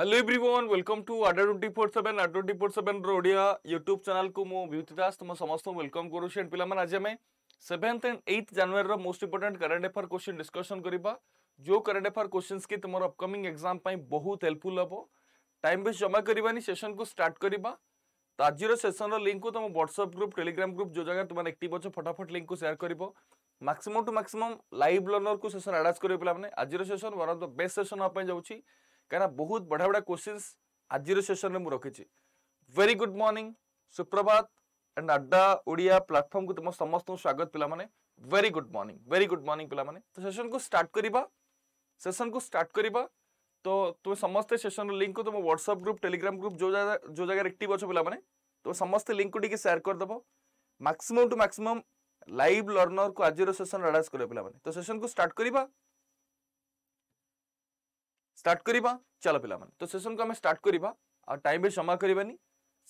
Hello everyone welcome to Adda twenty four seven Adda twenty four seven Odia YouTube channel को मुझे दास तुम समस्त वेलकम करुचे एंड पे आज आम 7th and 8th January most important current affair question discussion करवा जो करंट अफेयर क्वेश्चन की तुम अपकमिंग एग्जाम बहुत हेल्पफुल हम टाइम वेस्ट जमा करवानी सेशन को स्टार्ट करवा तो आज सेसन रिंक को तुम व्हाट्सअप ग्रुप टेलीग्राम ग्रुप जो जगह तुम एक्ट अच्छ फटाफट लिंक को सेयार कर maximum to maximum live learner को सेसन आडाज कर पे आज session one of the best session जाऊँगी कहीं बहुत बढ़िया बढ़िया क्वेश्चन आज सेसन रखी वेरी गुड मर्णिंग सुप्रभात एंड अड्डा ओडिया प्लाटफर्म को तुम समस्त स्वागत पे very good morning very good morning पे तो सेसन को स्टार्ट सेसन को स्टार्ट तो तुम समस्त सेसन लिंक को तुम ह्वाट्सअप ग्रुप टेलीग्राम ग्रुप जो जगह जो जगह एक्ट अच्छे पे तुम समस्त लिंक को टी सेयर करदेव maximum to maximum live learner को आज सेसन एडाज कर पे तो सेसन को स्टार्ट करवा स्टार्ट करवा चल पे तो सेसन को स्टार्ट करवा टाइम भी समय करवानी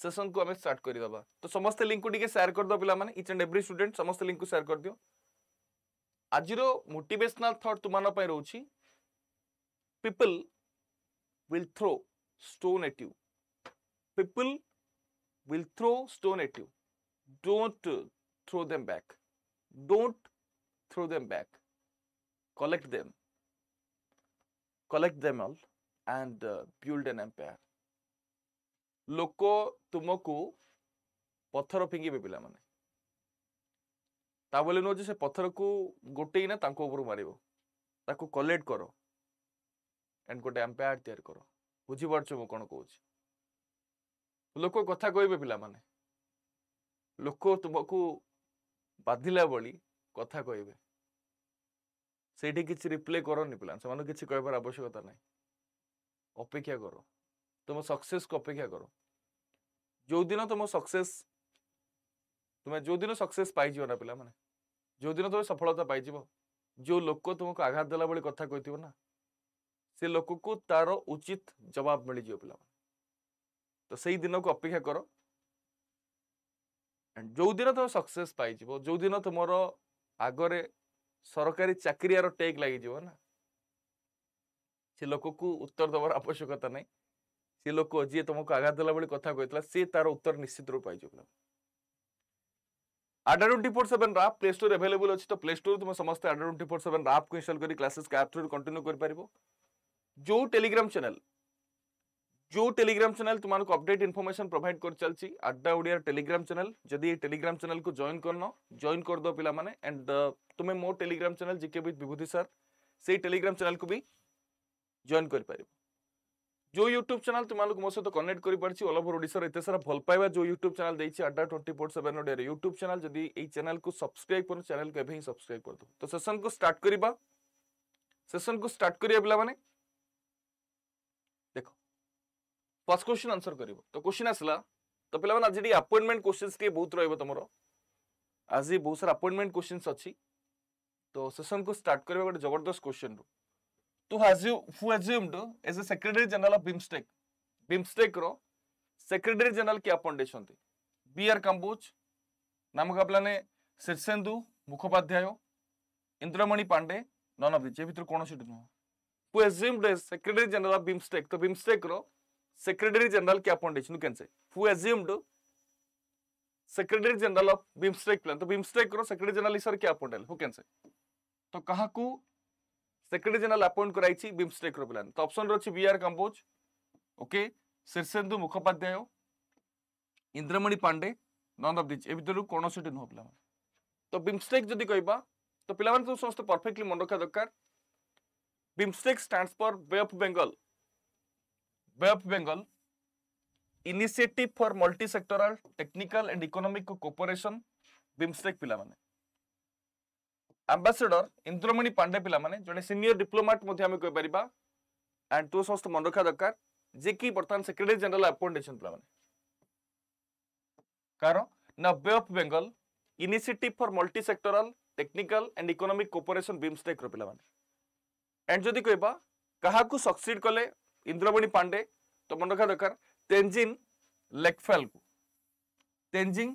सेसन को स्टार्ट करदे तो समस्त लिंक को सेयार करद पे इच एंड एव्री स्टूडेंट समस्त लिंक को सेयार कर दि आज मोटेसनाल थट तुम्हारा रोच people will throw stone at you people will throw stone at you don't throw them back don't throw them back collect them collect them all and build an empire ଲୋକ ତୁମକୁ ପଥର ଫିଙ୍ଗିବେ ପିଲାମାନେ ତା ବୋଲି ନୁହଁ ଯେ ସେ ପଥରକୁ ଗୋଟେଇକିନା ତାଙ୍କ ଉପରୁ ମାରିବ ତାକୁ କଲେକ୍ଟ କର ଆଣ୍ଡ ଗୋଟେ ଏମ୍ପେୟାର ତିଆରି କର ବୁଝିପାରୁଛୁ ମୁଁ କ'ଣ କହୁଛି ଲୋକ କଥା କହିବେ ପିଲାମାନେ ଲୋକ ତୁମକୁ ବାଧିଲା ଭଳି କଥା କହିବେ ସେଇଠି କିଛି ରିପ୍ଲେ କରନି ପିଲା ସେମାନଙ୍କୁ କିଛି କହିବାର ଆବଶ୍ୟକତା ନାହିଁ ଅପେକ୍ଷା କର ତୁମ ସକ୍ସେସ୍କୁ ଅପେକ୍ଷା କର ଯେଉଁଦିନ ତୁମ ସକ୍ସେସ୍ ତୁମେ ଯେଉଁଦିନ ସକ୍ସେସ୍ ପାଇଯିବ ନା ପିଲାମାନେ ଯେଉଁଦିନ ତୁମେ ସଫଳତା ପାଇଯିବ ଯେଉଁ ଲୋକ ତୁମକୁ ଆଘାତ ଦେଲା ଭଳି କଥା କହିଥିବ ନା ସେ ଲୋକକୁ ତାର ଉଚିତ ଜବାବ ମିଳିଯିବ ପିଲାମାନେ ତ ସେଇ ଦିନକୁ ଅପେକ୍ଷା କର ଯେଉଁଦିନ ତୁମେ ସକ୍ସେସ୍ ପାଇଯିବ ଯେଉଁଦିନ ତୁମର ଆଗରେ ସରକାରୀ ଚାକିରିଆର ଟେକ୍ ଲାଗିଯିବ ନା ସେ ଲୋକକୁ ଉତ୍ତର ଦେବାର ଆବଶ୍ୟକତା ନାହିଁ ସେ ଲୋକ ଯିଏ ତମକୁ ଆଘାତ ଦେଲା ଭଳି କଥା କହିଥିଲା ସିଏ ତାର ଉତ୍ତର ନିଶ୍ଚିତ ରୂପେ ପାଇଯିବ ପିଲା four seven app play store available ଅଛି ତ ପ୍ଲେ ଷ୍ଟୋରରୁ ତୁମେ ସମସ୍ତେ ଆଡା ଫୋର୍ ସେଭେନ୍ ଆପ୍କୁ ଇନଷ୍ଟଲ୍ କରି କ୍ଲାସେସ୍ ଆପ୍ ଥ୍ରୁରେ କଣ୍ଟିନ୍ୟୁ କରିପାରିବ ଯେଉଁ ଟେଲିଗ୍ରାମ୍ ଚ୍ୟାନେଲ୍ जो टेलीग्राम चैनल तुमको अपडेट इनफर्मेशन प्रोवाइड कर चलती आड्डा ओडिया टेलीग्राम चैनल जदि टेलीग्राम चैनल को जॉइन करन जॉइन कर दो पिला माने एंड uh, तुम्हें मो टेलीग्राम चैनल जिके विथ विभूति सर से टेलीग्राम चैनल को भी जॉइन कर पार जो यूट्यूब चैनल तुम मो सहित कनेक्ट कर ओवर ओडार एत सारा भल पाइबा जो यूट्यूब चैनल देती Adda twenty four seven Odia YouTube channel जदि ये चैनल को सब्सक्राइब कर चैनल को सब्सक्राइब कर दो तो सेसन को स्टार्ट करवा सेसन को स्टार्ट करा पे फर्स्ट क्वेश्चन आंसर कर तो क्वेश्चन आसला तो पे आज अपॉइंटमेंट क्वेश्चन के बहुत रही तुम आज बहुत सारा अपॉइंटमेंट क्वेश्चन अच्छी तो सेसन को स्टार्ट कर जबरदस्त क्वेश्चन रु तु has who assumed as a secretary general of BIMSTEC BIMSTEC secretary general किए अपॉइंट बी आर कंबोज नामक अपने शीर्षेन्दु मुखोपाध्याय इंद्रमणि पांडे नन अफ भितर कौन सी नुह who assumed as secretary general of BIMSTEC तो बिमस्टेक Secretary General के appointation, you can say, who assumed Secretary General of BIMSTEC plan. तो BIMSTEC करो Secretary General सर क्या appointed है, who can say? तो कहाँ को Secretary General appoint कराई थी BIMSTEC करो plan. तो option रोची B R Kamboj, okay? Shirshendu Mukhopadhyay Indramani Pandey none of these ଏ ଭିତରୁ କୌଣସିଟି ନୁହଁ ପିଲାମାନେ ତ ବିମ୍ଷ୍ଟେକ୍ ଯଦି କହିବା ତ ପିଲାମାନେ ସବୁ ସମସ୍ତେ ପରଫେକ୍ଟଲି ମନେ ରଖିବା ଦରକାର BIMSTEC stands for bay of Bengal west Bengal initiative for multi sectoral technical and economic cooperation BIMSTEC पिला माने एम्बेसडर इंद्रमणि पांडे पिला माने जने सीनियर डिप्लोमेट मध्ये आमे कह परिबा एंड टू समस्त मनरखा दरकार जे की वर्तमान सेक्रेटरी जनरल अपॉइंटेशन पिला माने कारो ना bay of Bengal initiative for multi sectoral technical and economic cooperation BIMSTEC रो पिला माने एंड जदी कहबा को सक्सीड कले इंद्रमणि पांडे तो मन रखा दरकार तेंजिन लेकफेल को तेंजिन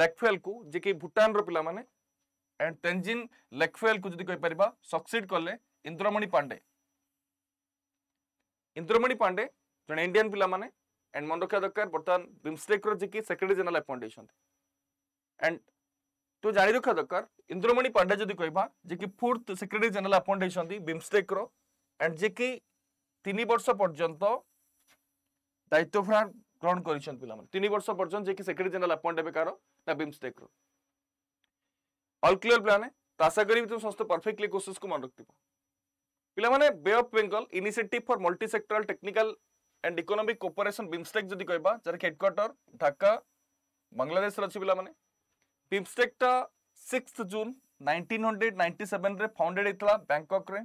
लेकफेल को जे कि भूटान रो पिला एंड तेंजिन लेकफेल को जदी कहि सक्सीड कले इंद्रमणि पांडे इंद्रमणि पांडे जो इंडियन पिला माने एंड मन रखा दरकार बर्तमान बिमस्टेक रो सेक्रेटरी जनरल अपॉइंट एंड तो जानी रखा दरकार इंद्रमणि पांडे जदी कहबा fourth secretary general appoint BIMSTEC and जे कि তিন বর্ষ পর্যন্ত দায়িত্বভার গ্রহণ করেছেন পিলামানে তিন বর্ষ পর্যন্ত যে কি সেক্রেটারি জেনারেল আপয়েন্ট হবে কার না বিমস্টেক্র অল ক্লিয়ার পিলামানে তো আশা করি তুমি সমস্ত পরফেক্টলি কোর্সেসকু মনে রাখব পিলামানে bay of Bengal initiative for multi sectoral technical and economic cooperation BIMSTEC যদি কহবা যার হেডকোয়ার্টার ঢাকা বাংলাদেশের অছি পিলামানে বিমস্টেকটা six June nineteen hundred ninety সেভেন্রে ফাউন্ডেড হয়েছিল ব্যাংককরে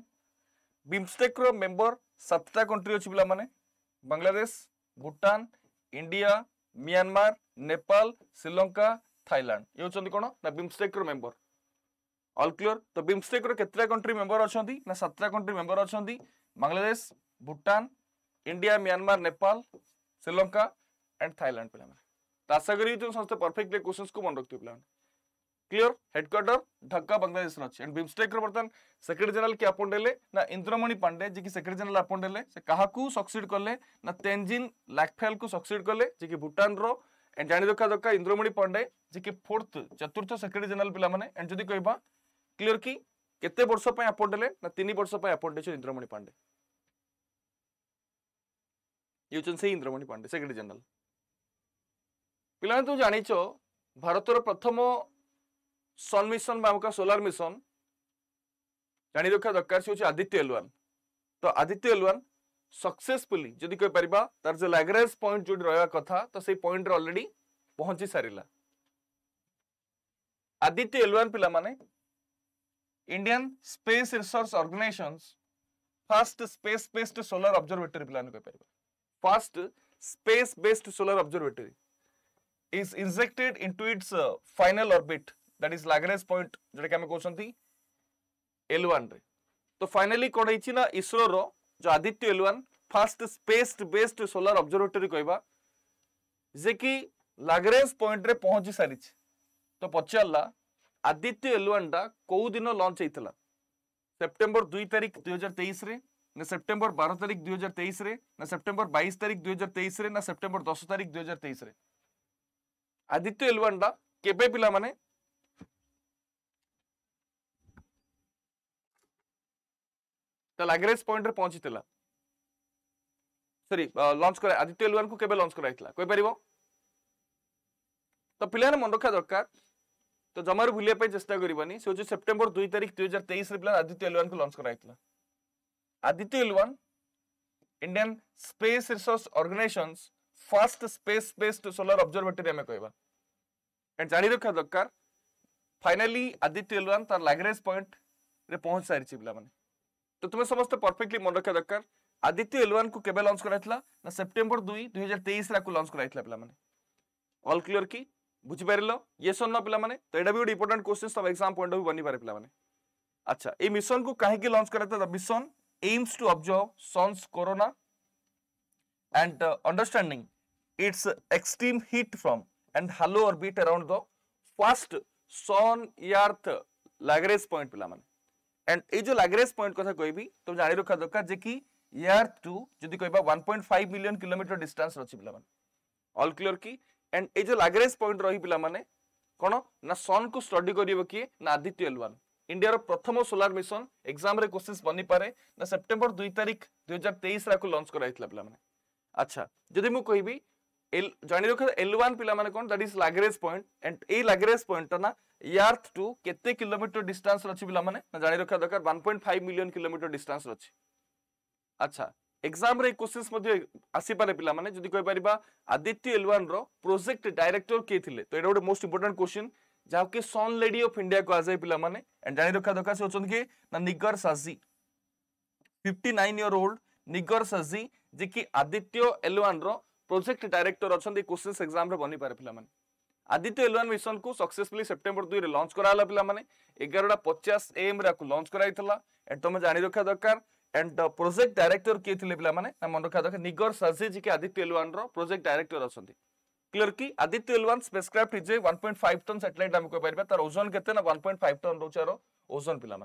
ବିମ୍ଷ୍ଟେକ୍ର ମେମ୍ବର ସାତଟା କଣ୍ଟ୍ରି ଅଛି ପିଲାମାନେ Bangladesh Bhutan India Myanmar Nepal Sri Lanka Thailand ଇଏ ହେଉଛନ୍ତି କ'ଣ ନା ବିମ୍ଷ୍ଟେକ୍ର ମେମ୍ବର ଅଲ୍ କ୍ଲିଅର ତ ବିମ୍ଷ୍ଟେକ୍ର କେତେଟା କଣ୍ଟ୍ରି ମେମ୍ବର ଅଛନ୍ତି ନା ସାତଟା କଣ୍ଟ୍ରି ମେମ୍ବର ଅଛନ୍ତି Bangladesh Bhutan India Myanmar Nepal Sri Lanka and Thailand ପିଲାମାନେ ତ ଆଶା କରିବି ତୁମେ ସମସ୍ତେ ପରଫେକ୍ଟଲି କୋଶ୍ଚିନ୍ସକୁ ମନେ ରଖିଥିବେ ପିଲାମାନେ clear headquarter Dhaka Bangladesh నుంచి అండ్ బిమ్స్టెక్ బర్తన్ సెక్రటరీ జనరల్ కి అపాయింట్ హెలే నా ఇంద్రమణి పాండే జీకి సెక్రటరీ జనరల్ అపాయింట్ హెలే సే కాహాకు సక్సీడ్ కలే నా తెంజిన్ లాక్ఫెల్ కు సక్సీడ్ కలే జీకి భూటాన్ రో అండ్ జాని దొక్కా దొక్కా ఇంద్రమణి పాండే జీకి ఫోర్త్ చతుర్థ సెక్రటరీ జనరల్ పిల్లମାନେ అండ్ ଯଦି କହିବା କ୍ଲିୟର କି କେତେ ବର୍ଷ ପାଇଁ ଆପଏଣ୍ଟ ହେଲେ ନା ତିନି ବର୍ଷ ପାଇଁ ଆପଏଣ୍ଟ ହେଇଛି ଇନ୍ଦ୍ରମଣି ପାଣ୍ଡେ ଇଏ ହେଉଛନ୍ତି ସେଇ ଇନ୍ଦ୍ରମଣି ପାଣ୍ଡେ ସେକ୍ରେଟାରୀ ଜେନେରାଲ ପିଲାମାନେ ତୁମେ ଜାଣିଛ ଭାରତର ପ୍ରଥମ सन मिशन सोलार मिशन जाणी रखा दरकार आदित्य एलवान तो आदित्य एलवान सक्सेसफुल जी कही तार जो लैग्रेज पॉइंट जो रहा कथा तो से पॉइंट अलरेडी पहुंची सारा आदित्य एलवान पे Indian space research organisation first space based solar observatory पानी first space based solar observatory is injected into its final orbit that is Lagrange point जोटा कि कौन एल ओन तो फाइनाली कौन ना इसरो रो जो Aditya L one first space based solar observatory कहवा जे कि लगरेज पॉइंट रे पहुंची सारी तो पचारा आदित्य एल ओन टा कौ दिन लंच होता सेप्टेम्बर दुई तारीख दुई हजार ना सेप्टेम्बर बार तारीख दुई हजार तेईस ना सेप्टेम्बर बैस तारीख दुई हजार तेईस ना सेप्टेम्बर दस तारीख दुई हजार तेईस आदित्य एलवान टा के पाने लगेज पॉइंट पहुंची सरी लंच कर आदित्य एल को केबे लंच कर तो पिलाने मन तो रखा दरकार तो जमार भूलिया चेस्टा करवानी से हूँ सेप्टेम्बर दुई तारीख दुई हजार तेईस पिला आदित्य एलवान को लंच कर Aditya L one Indian space resource organisation first space space solar observatory आम कह जाणी रखा दरकार फाइनाली आदित्य एलवान तार लाग्रेज पॉइंट पहुंच सारी पे তো তুমি সমস্ত পরফেক্টলি মনে রাখা দরকার আদিত্য এল ওয়ান কু কেবে লঞ্চ করা হয়েছিল না সেপ্টেম্বর দুই দুই হাজার তেইশ আকু লঞ্চ করা হয়েছিল পিলামানে অল ক্লিয়ার কি বুঝিপারিল ইয়েস অর ন পিলামানে তো এটা বি গোটে ইম্পর্টান্ট কোশ্চেন সব এক্সাম পয়েন্ট অফ বনিপারে পিলামানে আচ্ছা এই মিশন কু কাহিকি লঞ্চ করা হয়েছিল mission aims to observe sun's corona and uh, understanding its extreme heat from and hollow orbit around the first sun earth lagrange point pilamane and ये जो लाग्रेज पॉइंट कथा कहबी तुम जाणी रखा दरकार जे कि ইয়ার টু যদি কহবা 1.5 মিলিয়ন কিলোমিটার ডিস্টান্স রছি পিলা মানে অল ক্লিয়ার কি এন্ড এই যে লাগরেজ পয়েন্ট রহি পিলা মানে কোন না সন কু স্টডি করিব কি না আদিত্য এল ওয়ান ইন্ডিয়ার প্রথম সোলার মিশন এক্সাম রে কোশ্চিন বনি পারে না সেপ্টেম্বর 2 তারিখ 2023 রাকু লঞ্চ করা হইতলা পিলা মানে আচ্ছা যদি মু কইবি ଜାଣି ରଖ ଏଲ୍ ୱାନ୍ ପିଲାମାନେ କ'ଣ that is Lagrange point and ଏଇ ଲାଗ୍ରେଜ୍ ପଏଣ୍ଟଟା ନା ୟାର୍ଥ ଟୁ କେତେ କିଲୋମିଟର ଡିଷ୍ଟାନ୍ସରେ ଅଛି ପିଲାମାନେ ନା ଜାଣି ରଖିବା ଦରକାର one point five million kilometre ଡିଷ୍ଟାନ୍ସରେ ଅଛି ଆଚ୍ଛା ଏକ୍ସାମ୍ରେ ଏଇ କୋଶ୍ଚିନ୍ସ ମଧ୍ୟ ଆସିପାରେ ପିଲାମାନେ ଯଦି କହିପାରିବା ଆଦିତ୍ୟ ଏଲ୍ ୱାନ୍ର ପ୍ରୋଜେକ୍ଟ ଡାଇରେକ୍ଟର କିଏ ଥିଲେ ତ ଏଇଟା ଗୋଟେ ମୋଷ୍ଟ ଇମ୍ପୋର୍ଟାଣ୍ଟ କୋଶ୍ଚିନ୍ ଯାହାକୁ ସନ୍ ଲେଡି ଅଫ୍ ଇଣ୍ଡିଆ କୁହାଯାଏ ପିଲାମାନେ ଆଣ୍ଡ ଜାଣି ରଖିବା ଦରକାର ସେ ହେଉଛନ୍ତି କିଏ ନା Nigar Shaji fifty nine year old Nigar Shaji ଯିଏକି ଆଦିତ୍ୟ ଏଲ୍ ୱାନ୍ର प्रोजेक्ट डायरेक्टर अच्छा क्वेश्चन एक्जाम बनी पारे पे आदित्य इलेवेन मिशन को सक्सेसफुली सेप्टेम्बर दुई लंच कराला पाला एगारा पचास एम रे लंच कराई था रखा दरकार एंड प्रोजेक्ट डायरेक्टर किए थे पे मन रखा दरकार Nigar Shaji ji Aditya L one project director अच्छा क्लियर की Aditya L one spacecraft is one point five ton satellite आम कहीं पार्टी तरह ओजन के पॉइंट फाइव टन रोचार ओजन पे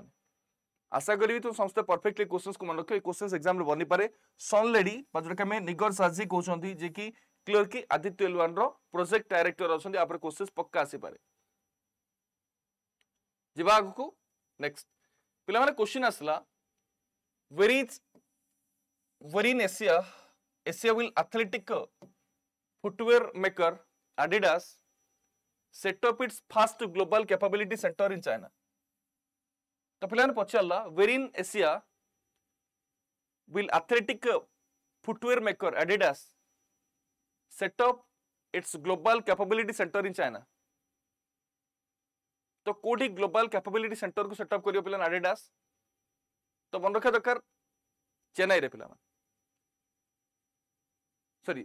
आशा करी तुम तो समस्त परफेक्टली क्वेश्चन को मन रख क्वेश्चन एक्जाम बनी पारे सन लेडी जोटा कि निगर साजी कहते जे कि क्लर्की आदित्य एलवान रोजेक्ट डायरेक्टर अच्छा आप क्वेश्चन पक्का आसपे जी आग को नेक्स्ट पे क्वेश्चन आसला वेरीज is in Asia Asia will athletic footwear maker Adidas set up its first global capability centre in China तो पिछले पचारा वेरीन Asia will athletic footwear maker Adidas set up its global capability center in china तो कोटी global capability centre को set up करियो पिलन Adidas तो मन रखा दरकार चेन्नई रे पिला मन सॉरी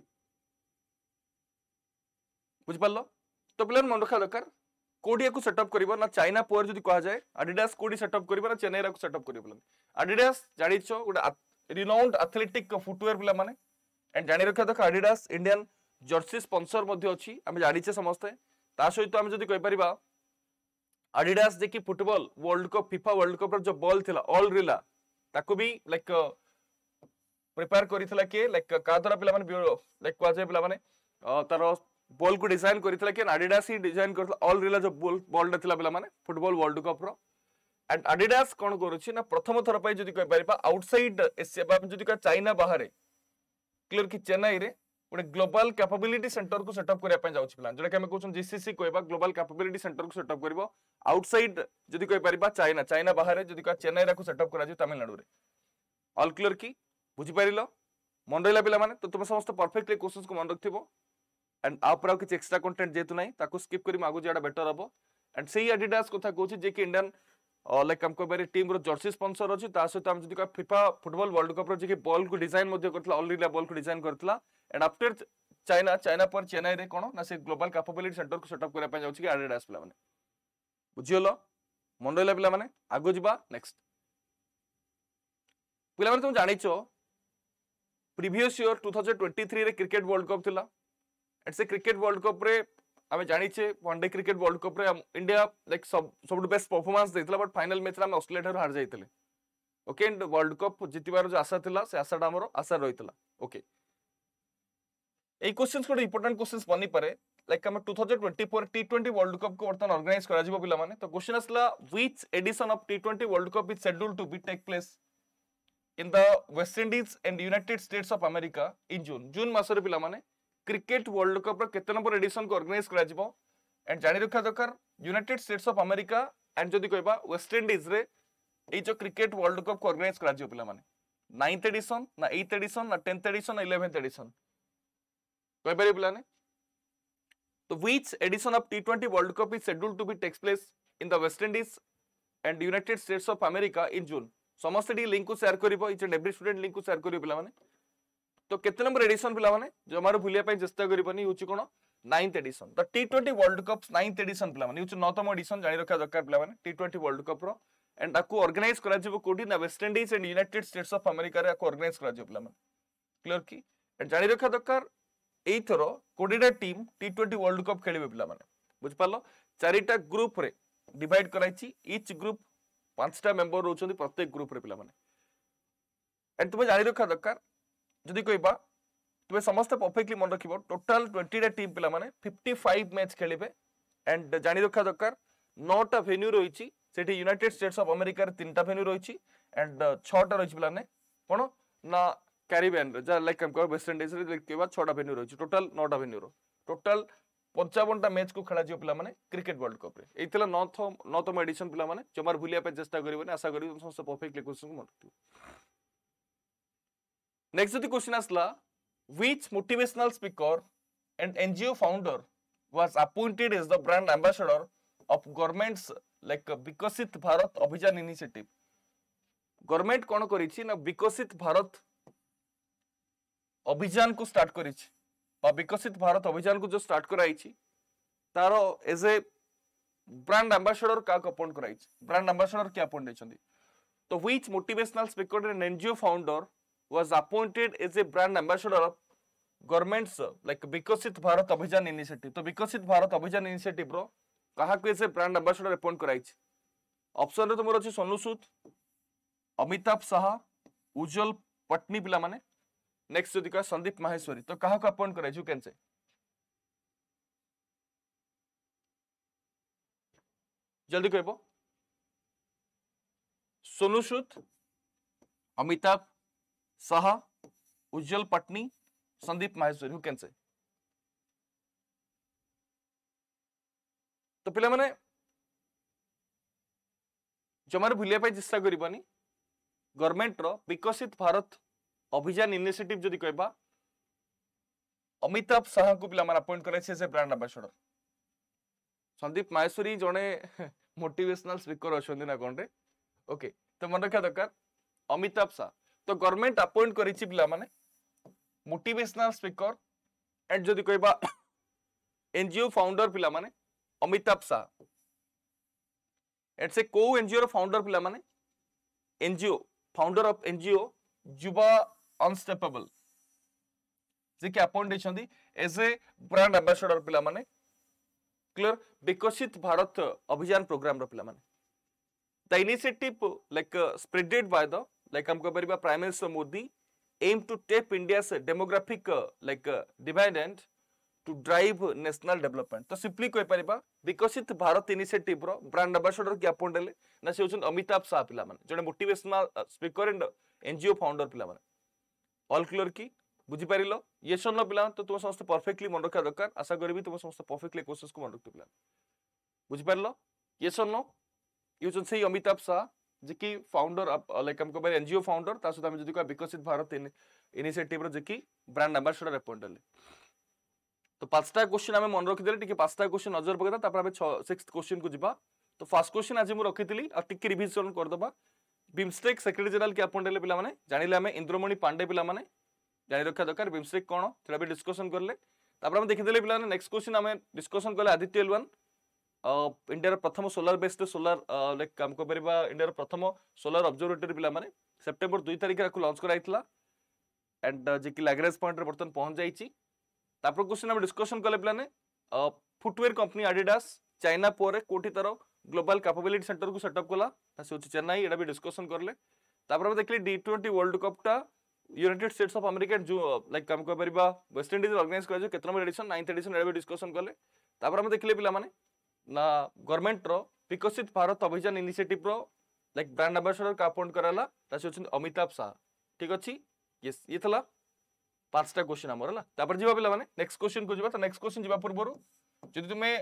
बुझ पालो तो पिलन मन रखा दरकार কোটি ইয়াকু সেটআপ করিব না চাইনা পোয়ার যদি কোয়া যায় আডিডাস কোটি সেটআপ করিব না চেন্নাই রাকু সেটআপ করিব বলন আডিডাস জানিছ গোটে রিনাউন্ড অ্যাথলেটিক ফুটওয়্যার বলা মানে এন্ড জানি রাখা দরকার আডিডাস ইন্ডিয়ান জার্সি স্পন্সর মধ্যে অছি আমি জানিছে সমস্তে তা সহিত আমি যদি কই পারিবা আডিডাস দেখি football world cup FIFA world cup যে বল লা অল রিলা তাকু বি লাইক প্রিপেয়ার করিলা কে লাইক কা দ্বারা পিলা মানে লাইক কোয়া যায় পিলা মানে তার বল কু ডিজাইন করেছিল কেন আডিডাস হি ডিজাইন করেছিল অল রিলা যে বল বলটা লা পিলামানে ফুটবল ওয়ার্ল্ড কপর অ্যান্ড আডিডাস কোণ করুছি না প্রথম থর পাই যদি কইপারিবা আউটসাইড এসিয়া বা যদি কা চাইনা বাহারে ক্লিয়ার কি চেন্নাইরে গোটে গ্লোবাল ক্যাপাবিলিটি সেন্টর কু সেটআপ করিয়া পাই যাচ্ছে প্ল্যান যেটা আমি কোচন জিসিসি কইবা গ্লোবাল ক্যাপাবিলিটি সেন্টর কু সেটআপ করিব আউটসাইড যদি কইপারিবা চাইনা চাইনা বাহারে যদি কা চেন্নাই রাকু সেটআপ করা যায় তামিলনাড়ুরে অল ক্লিয়ার কি বুঝি পারিলো মন রহিলা পিলামানে তো তুমি সমস্ত পরফেক্টলি কোশ্চেন্স কু মন রাখিব ଆଣ୍ଡ ଆ ଉପରେ ଆଉ କିଛି ଏକ୍ସଟ୍ରା କଣ୍ଟେଣ୍ଟ ଯେହେତୁ ନାହିଁ ତାକୁ ସ୍କିପ୍ କରି ଆଗକୁ ଯିବାଟା ବେଟର ହବ ଆଣ୍ଡ ସେଇ ଆଡିଡାସ୍ କଥା କହୁଛି ଯେ କି ଇଣ୍ଡିଆନ୍ ଲାଇକ୍ ଆମେ କହିପାରିବା ଟିମ୍ର ଜର୍ସି ସ୍ପନ୍ସର ଅଛି ତା ସହିତ ଆମେ ଯଦି କହିବା ଫିଫା ଫୁଟବଲ ୱାର୍ଲଡ କପ୍ର ଯିଏକି ବଲ୍କୁ ଡିଜାଇନ୍ ମଧ୍ୟ କରିଥିଲା ଅଲ୍ ଇଣ୍ଡିଆ ବଲ୍କୁ ଡିଜାଇନ୍ କରିଥିଲା ଆଣ୍ଡ ଆଫ୍ଟର ଚାଇନା ଚାଇନା ପରେ ଚେନ୍ନାଇରେ କ'ଣ ନା ସେ ଗ୍ଲୋବାଲ କାପାବିଲିଟି ସେଣ୍ଟରକୁ ସେଟଅପ୍ କରିବା ପାଇଁ ଯାଉଛି କି ଆଡିଡାସ୍ ପିଲାମାନେ ବୁଝିଗଲ ମନେ ରହିଲା ପିଲାମାନେ ଆଗକୁ ଯିବା ନେକ୍ସଟ ପିଲାମାନେ ତୁମେ ଜାଣିଛ previous year two thousand twenty ଥ୍ରୀରେ କ୍ରିକେଟ୍ ୱାର୍ଲଡ କପ୍ ଥିଲା एंड से क्रिकेट वर्ल्ड कप रे आम जाचे वनडे क्रिकेट वर्ल्ड कप रे इंडिया लाइक सब सब बेस्ट परफॉर्मेंस देता बट फाइनाल मैच आम अस्ट्रेलिया ठार हार जाते ओके एंड वर्ल्ड कप जितबार जो आशा था से आशाटा आम आशा रही ओके এই কোশ্চেন্স গোটে ইম্পর্টান্ট কোশ্চেন্স বনি পারে লাইক আমি two thousand twenty four T twenty world cup কু বর্তমান অর্গানাইজ করা যাব পিলামানে তো কোশ্চেন আসলা which edition of T twenty world cup is schedule to be take place in the West Indies and United States of America in June June মাসরে পিলামানে cricket world cup ର କେତେ ନମ୍ବର ଏଡିସନକୁ ଅର୍ଗାନାଇଜ କରାଯିବ and ଜାଣି ରଖିବା ଦରକାର United States of America and ଯଦି କହିବା ୱେଷ୍ଟଇଣ୍ଡିଜରେ ଏଇ ଯୋଉ କ୍ରିକେଟ ୱାର୍ଲଡ କପ୍କୁ ଅର୍ଗାନାଇଜ କରାଯିବ ପିଲାମାନେ ନାଇନ୍ଥ ଏଡିସନ ନା ଏଇଥ ଏଡିସନ ନା ଟେନ୍ଥ ଏଡିସନ ନା ଇଲେଭେନ୍ଥ ଏଡିସନ କହିପାରିବେ ପିଲାମାନେ ତ which edition of T twenty world cup is schedule to be takes place in the West Indies and United States of America in June ସମସ୍ତେ ଟିକେ ଲିଙ୍କକୁ share କରିବ ଇଚ୍ ଆଣ୍ଡ ଏଭ୍ରି ଷ୍ଟୁଡେଣ୍ଟ ଲିଙ୍କକୁ share କରିବ ପିଲାମାନେ কত নম্বৰ এডিশন পিলা মানে যমৰ ভুলিয়া পাই জস্ত কৰিবনি উচ্চ কোন 9th এডিশন ত টি-20 वर्ल्ड কাপ 9th এডিশন পিলা মানে ইউছ নথ এডিশন জানি ৰখা দৰকাৰ পিলা মানে টি-20 वर्ल्ड কাপৰ এণ্ড আকু অৰগনাাইজ কৰা যাব কোডিনা West Indies and United States of America ৰ আক অৰগনাাইজ কৰা যাব পিলা মানে ক্লিয়াৰ কি এণ্ড জানি ৰখা দৰকাৰ এই থৰ কোডিনেট টিিম টি-20 वर्ल्ड কাপ খেলিব পিলা মানে বুজ পালা চারীটা গ্রুপৰে ডিভাইড কৰাইছি ইচ গ্রুপ পাঁচটা মেম্বৰ ৰউচতি প্ৰত্যেক গ্রুপৰে পিলা মানে এণ্ড তুমি জানি ৰখা দৰকাৰ যদি কইবা তুমি সমস্তে পরফেক্টলি মনে রাখব টোটাল টোয়েন্টিটা টিম পিলা মানে ফিফটি ফাইভ ম্যাচ খেলবে অ্যান্ড জানি রখা দরকার নটা ভেন্যু রয়েছে সেটি ইউনাইটেড স্টেটস অফ আমেরিকার তিনটা ভেন্যু রয়েছে অ্যান্ড ছটা রয়েছে পিলানে কোণ না ক্যারিবিয়ান যা লাইক আমি কহ ওয়েস্ট ইন্ডিজ কইবা ছটা ভেন্যু রয়েছে টোটাল নটা ভেন্যুর টোটাল ପଞ୍ଚାବନଟା ମ୍ୟାଚ୍କୁ ଖେଳାଯିବ ପିଲାମାନେ କ୍ରିକେଟ୍ ୱାର୍ଲଡ କପ୍ରେ ଏଇ ଥିଲା ନଥମ ନଥମ ଏଡିସନ୍ ପିଲାମାନେ ଜମାରୁ ଭୁଲିବା ପାଇଁ ଚେଷ୍ଟା କରିବେନି ଆଶା କରିବି ସମସ୍ତେ ପରଫେକ୍ଟଲି କୋଶ୍ଚିନ୍କୁ ମନେ ରଖିଥିବେ नेक्स्ट जो question asla, which motivational speaker and NGO founder was appointed as the brand ambassador of governments like Viksit Bharat Abhiyan initiative government कौन कर विकसित भारत अभियान को स्टार्ट कर विकसित भारत अभियान को जो स्टार्ट করা হয়েছি as a brand ambassador ambassador appoint appoint brand ambassador brand appoint तो which motivational speaker and NGO founder was appointed as a brand ambassador of governments like Vikasit Bharat Abhijan initiative. तो Vikasit Bharat Abhijan initiative रो कहाँ को ऐसे brand ambassador appoint कराई ची? Option रे तुम्हारा अच्छी सोनू सूद, अमिताभ साहा, उज्जवल पटनी पिला माने, नेक्स्ट जो दिखा संदीप माहेश्वरी, तो कहाँ को अपॉइंट कराई यू कैन से? जल्दी कहबो। सोनू सूद, अमिताभ सह उज्जवल Patni Sandeep Maheshwari. Who can say? तो पे जमार भूलिया चेषा करवानी गवर्नमेंट विकसित भारत अभियान इनिशिएटिव जदि कह अमिताभ शाह को पे अपॉइंट कराई से ब्रांड आम्बासडर संदीप माहेश्वरी जड़े मोटिवेशनल स्पीकर अच्छा ना कौन ओके तो मन रखा दरकार अमिताभ शाह তো গভর্নমেন্ট আপয়েন্ট করেছি পিলা মানে মোটিভেশনাল স্পিকর এন্ড যদি কইবা এনজিও ফাউন্ডর পিলা মানে অমিতাভ শাহ এন্ড সে কেউ এনজিওর ফাউন্ডর পিলা মানে এনজিও ফাউন্ডর অফ এনজিও যুবা ଅନଷ୍ଟେପେବଲ ଯିଏକି ଆପଏଣ୍ଟ ହେଇଛନ୍ତି ଏଜ୍ ଏ ବ୍ରାଣ୍ଡ ଆମ୍ବାସଡର ପିଲାମାନେ କ୍ଲିୟର ବିକଶିତ ଭାରତ ଅଭିଯାନ ପ୍ରୋଗ୍ରାମର ପିଲାମାନେ the initiative like spreaded by the like hum kapariba prime minister modi aim to tap india's demographic uh, like uh, dependent to drive national development to simply koi pariba bikosit bharat initiative ro brand ambassador ki apon dele na se hochen amitabh shah pila man jone motivational speaker and ngo founder pila man all clear ki বুঝি পারিল ইয়ে শোন পিলা তো তুমি সমস্ত perfectly মনে রাখা দরকার আশা করবি তুমি সমস্ত পরফেক্টলি কোশ্চেন্স কু মনে রাখতে পিলা বুঝি পারিল ইয়ে শোন ইয়ে হচ্ছেন সেই অমিতাভ শাহ ଯେ କି ଫାଉଣ୍ଡର ଲାଇକ୍ ଆମକୁ କହିପାରିବା ଏନ୍ଜିଓ ଫାଉଣ୍ଡର ତା ସହିତ ଆମେ ଯଦି କହିବା ବିକଶିତ ଭାରତ ଇନିସିଏଟିଭର ଯେ କି ବ୍ରାଣ୍ଡ ଆମ୍ବାସଡର ଆପଏଣ୍ଟ ହେଲେ ତ ପାଞ୍ଚଟା କ୍ୱେଶ୍ଚିନ୍ ଆମେ ମନେ ରଖିଦେଲେ ଟିକେ ପାଞ୍ଚଟା କ୍ୱେଶ୍ଚିନ୍ ନଜର ପକେଇବା ତାପରେ ଆମେ ସିକ୍ସ କ୍ୱେଶ୍ଚିନ୍କୁ ଯିବା ତ ଫାର୍ଷ୍ଟ କ୍ୱେଶ୍ଚିନ୍ ଆଜି ମୁଁ ରଖିଥିଲି ଆଉ ଟିକେ ରିଭିଜନ କରିଦେବା ବିମ୍ଷ୍ଟେକ୍ ସେକ୍ରେଟାରୀ ଜେନେରାଲ କିଏ ଆପଏଣ୍ଟ ହେଲେ ପିଲାମାନେ ଜାଣିଲେ ଆମେ ଇନ୍ଦ୍ରମଣି ପାଣ୍ଡେ ପିଲାମାନେ ଜାଣି ରଖିବା ଦରକାର ବିମ୍ଷ୍ଟେକ୍ କ'ଣ ସେଇଟା ବି ଡିସ୍କସନ୍ କଲେ ତାପରେ ଆମେ ଦେଖିଦେଲେ ପିଲାମାନେ ନେକ୍ସଟ କ୍ୱେଶ୍ଚିନ୍ ଆମେ ଡିସ୍କସନ୍ କଲେ ଆଦିତ୍ୟ ଏଲୱାନ୍ इंडिया प्रथम सोलार बेस्ड सोलार लाइक काम कर इंडिया प्रथम सोलार अब्जरवेटरी पे सेप्टेम्बर दुई तारीख आपको लंच कराइल एंड जी लैग्रेज पॉइंट बर्तन पहुंच जापर क्वेश्चन आम डिस्कसन कले पे फुटवेयर कंपनी आडिडास चाइना पर कौटी तरह ग्लोबल कैपेबिलिटी सेन्टर को सेटअप कला चेन्नई यहाँ भी डिस्कसन कले देखिए डी ट्वेंटी वर्ल्ड कपटा यूनिटेड स्टेट्स अफ आमेरिका जो लाइक कम कर वेस्टइंडिज अर्गानाइज करतेम एडिशन नाइन्थ एडिशन ये डिस्कसन कले देखिले पे ना गवर्नमेंट रो विकसित भारत अभियान इनिशिएटिव रो लाइक ब्रांड एम्बासडर का अपॉइंट कराला ता से अमिताभ शाह ठीक अछि ये ये थला पांचटा क्वेश्चन हमर हला तापर जीवा पिला माने नेक्स्ट क्वेश्चन को जीवा त नेक्स्ट क्वेश्चन जीवा पूर्व रु जदि तुमे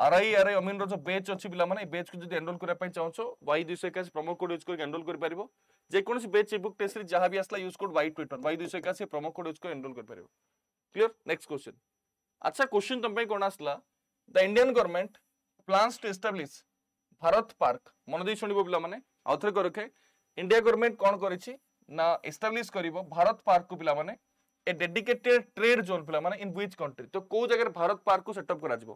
आरआई आरआई अमीन रो जो बैच अछि पिला माने बैच को जदि एनरोल करै पई चाहछो y221 प्रोमो कोड यूज करके एनरोल करि पारिबो जे कोनसी बैच ईबुक टेस्ट रे जहां भी असला use code y221 y221 promo code use कर एनरोल करि पारिबो क्लियर नेक्स्ट क्वेश्चन अच्छा क्वेश्चन तुम पे कोन असला the Indian government plans to establish Bharat Park মনে দিয়ে শুনিব পিলামানে আউথরে করে রখে ইন্ডিয়া গভর্নমেন্ট কোন করেছি না এস্টাবলিশ করিব ভারত পার্ক কু পিলামানে এ ডেডিকেটেড ট্রেড জোন পিলামানে ইন হুইচ কন্ট্রি তো কোউ জায়গায় ভারত পার্ক কু সেটআপ করা যাব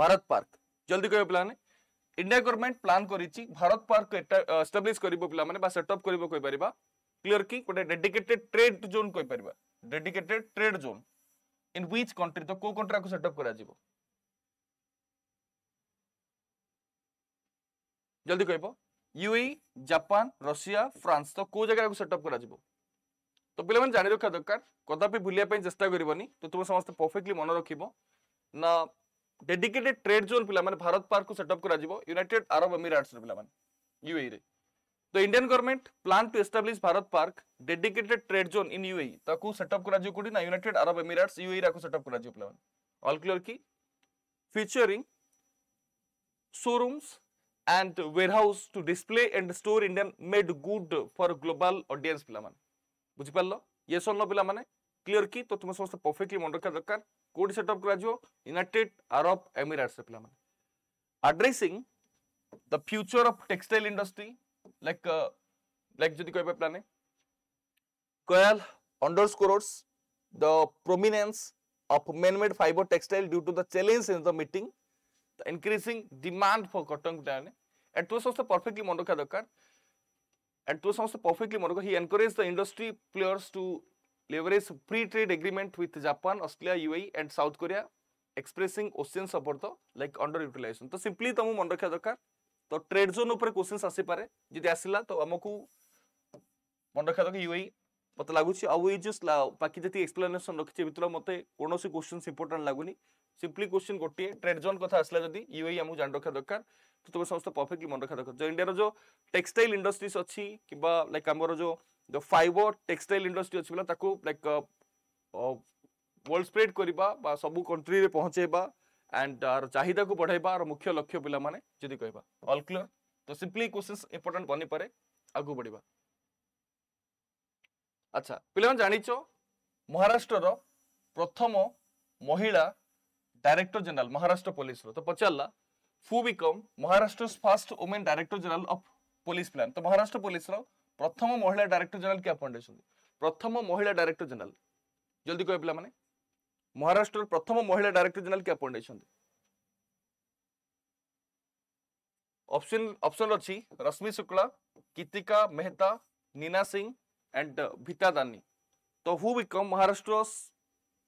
ভারত পার্ক জলদি কইব পিলামানে ইন্ডিয়া গভর্নমেন্ট প্ল্যান করেছি ভারত পার্ক এস্টাবলিশ করিব পিলামানে বা সেটআপ করিব কই পারিবা ক্লিয়ার কি গোটে ডেডিকেটেড ট্রেড জোন কই পারিবা dedicated trade zone in which country তো কোউ কন্ট্রি আকু সেটআপ করা যাব जल्दी कह यूए जापान रशिया फ्रांस तो कौ जगह सेटअप कर तो पे जाणी रखा दरकार कदापि भूलिया चेस्ट करनी तो तुम समस्त परफेक्टली मन रख ना डेडिकेटेड ट्रेड जोन पे भारत पार्क को सेटअप कर यूनाइटेड आरब एमिरेट्स पे यूए तो Indian government plan to establish Bharat park dedicated trade zone in UAE ताकू सेटअप कर United Arab United Arab Emirates UAE राको सेटअप कर ऑल की featuring showrooms and warehouse to display and store Indian made good for global audience ପିଲାମାନେ ବୁଝିପାରିଲ yes or no ପିଲାମାନେ clear କି ତ ତୁମେ ସମସ୍ତେ ପରଫେକ୍ଟଲି ମନେ ରଖିବା ଦରକାର କୋଉଠି ସେଟଅପ୍ କରାଯିବ ୟୁନାଇଟେଡ୍ ଆରବ ଏମିରେଟ୍ସରେ ପିଲାମାନେ addressing the future of textile industry like like ଯଦି କହିବା ପିଲାମାନେ କୟାଲ underscores the prominence of man made fibre textile due to the challenge in the meeting increasing demand for cotton and तो समस्त perfectly मन रखा दरकार एंड तो समस्त परफेक्टली मन रखा encourage the industry players to leverage free trade agreement with Japan Australia UAE and South Korea expressing ओसीएन सपोर्ट लाइक अंडर यूटिलाइजेशन तो सिंपली तुम मन रखा दरकार तो ट्रेड जोन क्वेश्चन आसपे जी आसला तो आमको मन रखा दरकार यूएई मतलब लगुच बाकी जी एक्सप्लेनेसन रखी भितर मत कौन क्वेश्चन इंपोर्टा लगुनी সিম্পলি কোশ্চিন গোটিয়ে ট্রেড জোন কথা আসলে যদি ইউএই আমি জানি রাখা দরকার তো তুমি সমস্ত পরফেক্টলি মনে রাখা দরকার যে ইন্ডিয়ার যে টেক্সটাইল ইন্ডস্ট্রিজ অছি কিংবা লাইক আমার যে ফাইবর টেক্সটাইল ইন্ডস্ট্রি অছি বলে তাকে লাইক ওয়ার্ল্ড স্প্রেড করা বা সবু কন্ট্রিরে পৌঁছাইবা অ্যান্ড তার চাহিদাকে বড়াইবা আর মুখ্য লক্ষ্য পিলা মানে যদি কহবা অল ক্লিয়ার তো সিম্পলি কোশ্চিন ইম্পর্টাট বনিপারে আগুক বড়া আচ্ছা পিলা জাঁচ মহারাষ্ট্রর প্রথম মহিলা डायरेक्टर जनरल महाराष्ट्र पोलीस तो पचारला who become Maharashtra first women director general of police plan ତ ମହାରାଷ୍ଟ୍ର ପୋଲିସର ପ୍ରଥମ ମହିଳା ଡାଇରେକ୍ଟର ଜେନେରାଲ କିଏ ଆପଏଣ୍ଟ ହେଇଛନ୍ତି ପ୍ରଥମ ମହିଳା ଡାଇରେକ୍ଟର ଜେନେରାଲ ଜଲ୍ଦି କହିବେ ପିଲାମାନେ ମହାରାଷ୍ଟ୍ରର ପ୍ରଥମ ମହିଳା ଡାଇରେକ୍ଟର ଜେନେରାଲ କିଏ ଆପଏଣ୍ଟ ହେଇଛନ୍ତି ଅପସନ୍ ଅପସନ୍ ଅଛି ରଶ୍ମି ଶୁକ୍ଲା କିତିକା ମେହତା ନୀନା ସିଂ ଆଣ୍ଡ ଭିତା ଦାନି ତ who become Maharashtra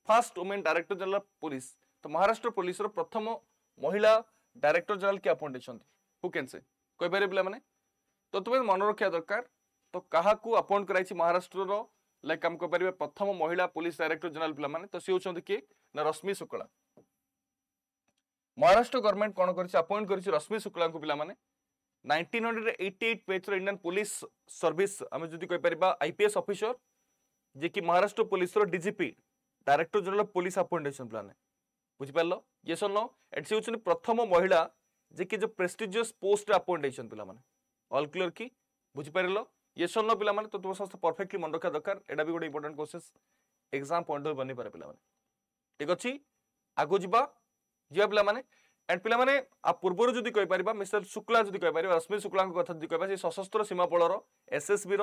first women director general police ତ ମହାରାଷ୍ଟ୍ର ପୋଲିସର ପ୍ରଥମ ମହିଳା ଡାଇରେକ୍ଟର ଜେନେରାଲ କିଏ ଆପଣ୍ଟ ହେଇଛନ୍ତି ହୁ କ୍ୟାନ୍ ସେ କହିପାରିବେ ପିଲାମାନେ ତ ତୁମେ ମନେ ରଖିବା ଦରକାର ତ କାହାକୁ ଆପଣ୍ଟ କରାଯାଇଛି ମହାରାଷ୍ଟ୍ରର ଲାଇକ୍ ଆମେ କହିପାରିବେ ପ୍ରଥମ ମହିଳା ପୋଲିସ ଡାଇରେକ୍ଟର ଜେନେରାଲ ପିଲାମାନେ ତ ସିଏ ହେଉଛନ୍ତି କିଏ ନା ରଶ୍ମି ଶୁକ୍ଳା ମହାରାଷ୍ଟ୍ର ଗଭର୍ଣ୍ଣମେଣ୍ଟ କ'ଣ କରିଛି ଆପଏଣ୍ଟ କରିଛି ରଶ୍ମି ଶୁକ୍ଳାଙ୍କୁ ପିଲାମାନେ ନାଇନଟିନ୍ ହଣ୍ଡ୍ରେଡ୍ ଏଇଟି ଏଇଟ୍ ପେଜ୍ର ଇଣ୍ଡିଆନ୍ ପୋଲିସ ସର୍ଭିସ୍ ଆମେ ଯଦି କହିପାରିବା ଆଇପିଏସ୍ ଅଫିସର ଯିଏକି ମହାରାଷ୍ଟ୍ର ପୋଲିସର DGP director general police appoint ହେଇଛନ୍ତି ପିଲାମାନେ ବୁଝିପାରିଲ ଇଏ ଶୁଣିଲ ଏଠି ସେ ହେଉଛନ୍ତି ପ୍ରଥମ ମହିଳା ଯେ କି ଯେଉଁ ପ୍ରେଷ୍ଟିଜିୟସ୍ ପୋଷ୍ଟରେ ଆପଏଣ୍ଟ ହେଇଛନ୍ତି ପିଲାମାନେ ଅଲ୍ କ୍ଲିୟର କି ବୁଝିପାରିଲ ଇଏ ଶୁଣିଲ ପିଲାମାନେ ତ ତୁମ ସମସ୍ତେ ପରଫେକ୍ଟଲି ମନେ ରଖିବା ଦରକାର ଏଇଟା ବି ଗୋଟେ important question exam point of ବନିପାରେ ପିଲାମାନେ ଠିକ୍ ଅଛି ଆଗକୁ ଯିବା ଯିବା ପିଲାମାନେ ଆଣ୍ଡ ପିଲାମାନେ ଆ ପୂର୍ବରୁ ଯଦି କହିପାରିବା ମିଷ୍ଟର ଶୁକ୍ଲା ଯଦି କହିପାରିବା ରଶ୍ମି ଶୁକ୍ଲାଙ୍କ କଥା ଯଦି କହିବା ସେ ସଶସ୍ତ୍ର ସୀମାପଳର ଏସ୍ଏସ୍ବିର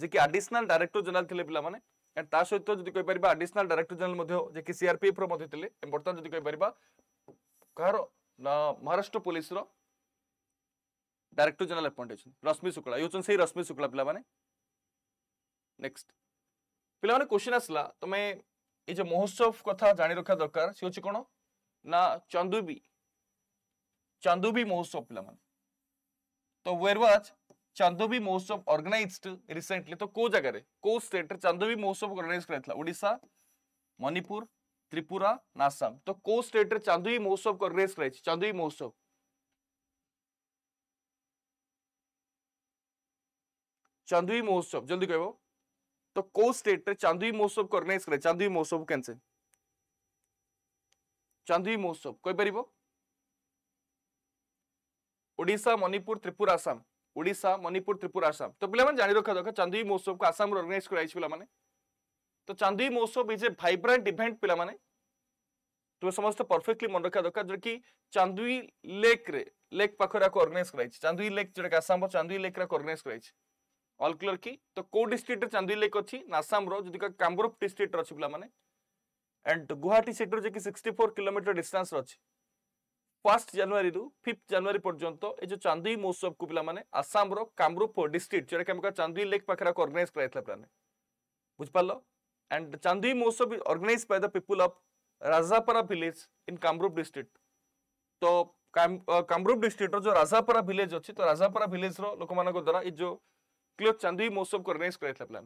ଯିଏକି ଆଡିସନାଲ ଡାଇରେକ୍ଟର ଜେନେରାଲ ଥିଲେ ପିଲାମାନେ અને તા સયતો જોદી કઈ પરબા એડિશનલ ડાયરેક્ટર જનરલ મધે જે કે સીઆરપી પર મધે તલે એમ બર્તંત જોદી કઈ પરબા કાર ના મહારાષ્ટ્ર પોલીસરો director general appointation Rashmi Shukla યુચન સહી રશ્મિ સુકલા પેલા મને નેક્સ્ટ પેલા મને ક્વેશ્ચન આસલા તો મે એ જે મોહસોફ કથા જાણી રખા દરકાર સયોચ કોનો ના ચંદુબી ચંદુબી મોહસોફ પેલા મને તો વેર વોઝ ଚାନ୍ଦୋବି ମହୋତ୍ସବ ଅର୍ଗାନାଇଜଡ ରିସେଣ୍ଟଲି ତ କୋଉ ଜାଗାରେ କୋଉ ଷ୍ଟେଟରେ ଚାନ୍ଦୋବି ମହୋତ୍ସବ ଅର୍ଗାନାଇଜ କରାଯାଇଥିଲା ଓଡ଼ିଶା ମଣିପୁର ତ୍ରିପୁରା ନା ଆସାମ ତ କୋଉ ଷ୍ଟେଟରେ ଚାନ୍ଦୋବି ମହୋତ୍ସବ ଅର୍ଗାନାଇଜ କରାଯାଇଛି ଚାନ୍ଦୋବି ମହୋତ୍ସବ चांदवी महोत्सव जल्दी कहो तो को स्टेट रे चांदवी महोत्सव को ऑर्गेनाइज करे चांदवी महोत्सव कैसे चांदवी महोत्सव कही पार ओडा मणिपुर त्रिपुरा आसाम ওড়িশা মণিপুর ত্রিপুরা আসাম তো পিলামানে জানি রখা দরকার চান্দুই মহোৎসবকে আসামরে অর্গানাইজ করা হয়েছে পিলামানে তো চান্দুই মহোৎসব ইজ এ ভাইব্রান্ট ইভেন্ট পিলামানে তুমি সমস্ত পরফেক্টলি মনে রাখা দরকার যেটা কি চান্দুই লেক রে লেক পাখরে আকু অর্গানাইজ করা হয়েছে চান্দুই লেক যেটা আসাম চান্দুই লেক রাকু অর্গানাইজ করা হয়েছে অল ক্লিয়ার কি তো কেউ ডিস্ট্রিক্ট চান্দুই লেক অছি না আসামর যদি কামরূপ ডিস্ট্রিক্ট অছি পিলামানে এন্ড গুয়াহাটি সিটির যে কি সিক্সটি ফোর কিলোমিটার ডিস্টান্স অছি फर्स्ट जानुरी फिफ्थ जानुरी पर्यंत ए जो चांदुई महोत्सव को पे आसाम कामरूप डिस्ट्रिक्ट जो चांदुई लेक पाखे अर्गानाइज कर बुझिपाल एंड चांदुई महोत्सव organize by the people of Rajapara village in Kamrup district तो कामरूप डिस्ट्रिक्टर जो राजापारा भिलेज अच्छे तो राजापारा भिलेज रोक द्वारा ये जो क्लियर चांदुई महोत्सव को अर्गानाइज कर पे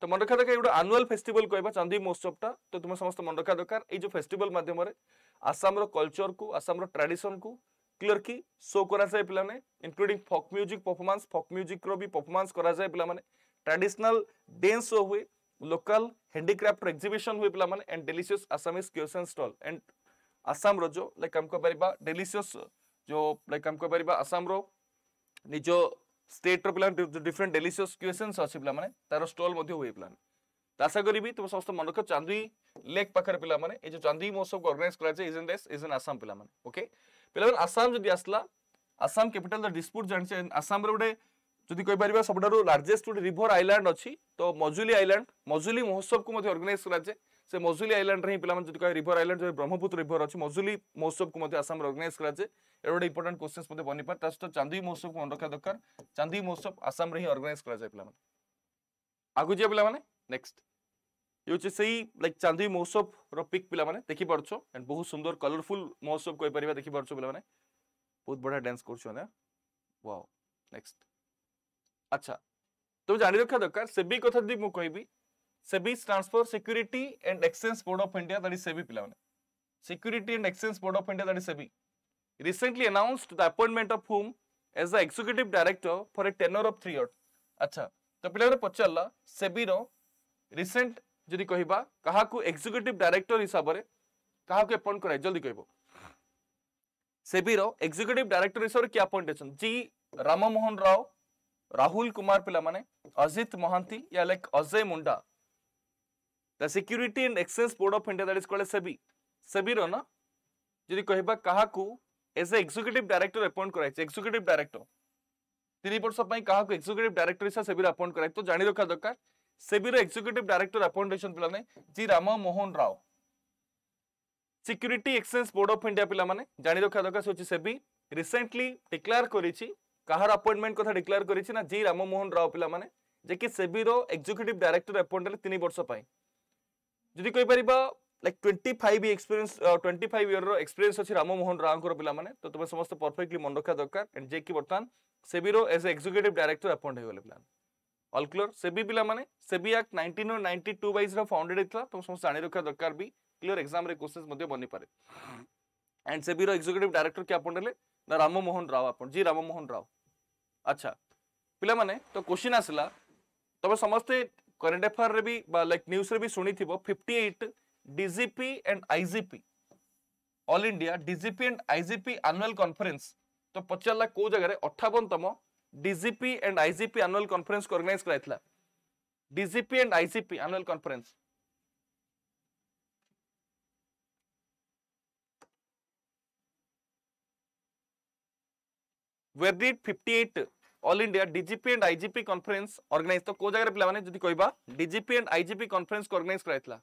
तो मन रखा दर गोटे आनुआल फेस्टिवल कह चांदुई महोत्सव तो तुम समस्त मन रखा दरकार ये फेस्टिवल मध्यम ଆସାମର କଲଚରକୁ ଆସାମର ଟ୍ରାଡିସନକୁ କ୍ଲିଅର କି ଶୋ କରାଯାଏ ପିଲାମାନେ including folk music performance folk ମ୍ୟୁଜିକ୍ର ବି ପରଫର୍ମାନ୍ସ କରାଯାଏ ପିଲାମାନେ ଟ୍ରାଡିସନାଲ ଡ୍ୟାନ୍ସ ଶୋ ହୁଏ ଲୋକାଲ ହ୍ୟାଣ୍ଡିକ୍ରାଫ୍ଟର ଏକ୍ଜିବିସନ ହୁଏ ପିଲାମାନେ and delicious Assamese cuisine stall and ଆସାମର ଯେଉଁ ଲାଇକ୍ ଆମେ କହିପାରିବା ଡେଲିସିୟସ୍ ଯେଉଁ ଲାଇକ୍ ଆମେ କହିପାରିବା ଆସାମର ନିଜ ଷ୍ଟେଟ୍ର ପିଲାମାନେ ଡିଫରେଣ୍ଟ ଡେଲିସିୟସ୍ କ୍ୟୁସନ୍ସ ଅଛି ପିଲାମାନେ ତାର ଷ୍ଟଲ୍ ମଧ୍ୟ ହୁଏ ପିଲାମାନେ আশা করি তুমি সমস্ত মনে রখ চান্দুই লেক পাখের মানে এই যে চান্দুই মহোৎসব অর্গানাইজ করা হয়েছে ইজ ইন দেশ ইজ ইন আসাম মানে ওকে মানে আসাম যদি আসলা আসাম ক্যাপিটাল ডিসপ্যুট জানিছে আসামরে গোটে যদি কইপারিবা সবুঠারু লার্জেস্ট গোটে রিভর আইল্যান্ড অছি তো মজুলি আইল্যান্ড মজুলি মহোৎসবকে মধ্যে অর্গানাইজ করা হয়েছে সে মজুলি আইল্যান্ডরে ହିଁ ପିଲାମାନେ ଯଦି କହିବେ ରିଭର ଆଇଲ୍ୟାଣ୍ଡ ଯେଉଁ ବ୍ରହ୍ମପୁତ୍ର ରିଭର ଅଛି ମଜୁଲି ମହୋତ୍ସବକୁ ମଧ୍ୟ ଆସାମରେ ଅର୍ଗାନାଇଜ କରାଯାଏ ଏଇଟା ଗୋଟେ ଇମ୍ପୋର୍ଟାଣ୍ଟ କ୍ୱେଶ୍ଚନ୍ସ ମଧ୍ୟ চান্দুই মহোৎসব ସହିତ ଚାନ୍ଦି ମହୋତ୍ସବକୁ ମନେ ରଖିବା ଦରକାର ଚାନ୍ଦି ମହୋତ୍ସବ ଆସାମରେ ହିଁ ଅର୍ଗାନାଇଜ କରାଯାଏ ପିଲାମାନେ ଆଗକୁ ଯିବା ପିଲାମାନେ नेक्स्ट ये से लाइक चांदी महोत्सव रिक पी मैंने देखी पार्छ एंड बहुत सुंदर कलरफुल महोत्सव कही पार देखी पार्छ पे बहुत बढ़िया डांस कर वाओ नेक्स्ट अच्छा जान रखा दरकार से भी कथा दीदी मुझे कहबी से and exchange board of India that is SEBI पे security and exchange board of India that is SEBI recently announced the appointment of whom as the executive director for a tenure of three अच्छा तो पे पचारा सेबी रहा recent ଯଦି କହିବା କାହାକୁ executive director ହିସାବରେ କାହାକୁ ଆପଏଣ୍ଟ କରାଏ ଜଲ୍ଦି କହିବ ସେବିର ଏକ୍ଜିକ୍ୟୁଟିଭ ଡାଇରେକ୍ଟର ହିସାବରେ କିଏ ଆପଏଣ୍ଟ ଅଛନ୍ତି ଜି ରାମମୋହନ ରାଓ ରାହୁଲ କୁମାର ପିଲାମାନେ ଅଜିତ ମହାନ୍ତି ୟା like Ajay Munda the security and exchange board of India that is କଲେ ସେବି ସେବିର ନା ଯଦି କହିବା କାହାକୁ as a executive director appoint କରାଯାଇଛି ଏକ୍ଜିକ୍ୟୁଟିଭ ଡାଇରେକ୍ଟର ତିନି ବର୍ଷ ପାଇଁ କାହାକୁ ଏକ୍ଜିକ୍ୟୁଟିଭ ଡାଇରେକ୍ଟର ହିସାବରେ ସେବିରେ ଆପଏଣ୍ଟ କରାଯାଇଛି ତ ଜାଣି ରଖା ଦରକାର ସେବିର ଏକ୍ଜିକ୍ୟୁଟିଭ ଡାଇରେକ୍ଟର ଆପଏଣ୍ଟେସନ ପିଲାମାନେ G Rammohan Rao security exchange board of India ପିଲାମାନେ ଜାଣି ରଖିବା ଦରକାର ହେଉଛି ସେବି ରିସେଣ୍ଟଲି ଡିକ୍ଲାର କରିଛି କାହାର ଆପଏଣ୍ଟମେଣ୍ଟ କଥା ଡିକ୍ଲାର କରିଛି ନା ଜି ରାମମୋହନ ରାଓ ପିଲାମାନେ ଯେ କି ସେବିର ଏକ୍ଜିକ୍ୟୁଟିଭ ଡାଇରେକ୍ଟର ଆପଏଣ୍ଟ ହେଲେ ତିନି ବର୍ଷ ପାଇଁ ଯଦି କହିପାରିବା like twenty five experience twenty five ଇୟର୍ର ଏକ୍ସପିରିଏନ୍ସ ଅଛି ରାମମୋହନ ରାଓଙ୍କର ପିଲାମାନେ ତ ତୁମେ ସମସ୍ତେ ପରଫେକ୍ଟଲି ମନେ ରଖିବା ଦରକାର ଯେ କି ବର୍ତ୍ତମାନ ସେବିର ଏଜ୍ ଏକ୍ଜିକ୍ୟୁଟିଭ ଡାଇରେକ୍ଟର ଆପଏଣ୍ଟ ହେଇଗଲେ ପିଲାମାନେ अल से भी पिला माने से भी एक्ट 19 वाइज रा फाउंडेड इतला तुम समस्त जाने रखा दरकार भी क्लियर एग्जाम रे क्वेश्चंस मध्ये बनि पारे एंड से भी रो एग्जीक्यूटिव डायरेक्टर के आपण रेले ना राममोहन राव आपण जी राममोहन राव अच्छा पिला माने तो क्वेश्चन आसला तबे समस्त करंट अफेयर रे भी लाइक न्यूज़ रे भी सुनी थिबो 58 DGP and IGP all India DGP and IGP annual conference तो पचला को जगह रे 58 तम DGP and IGP annual conference को ऑर्गेनाइज कराइला DGP and IGP annual conference where did 58 all india dgp and igp conference organize to ko jagare pila mane jodi koiba dgp and igp conference ko organize karaitla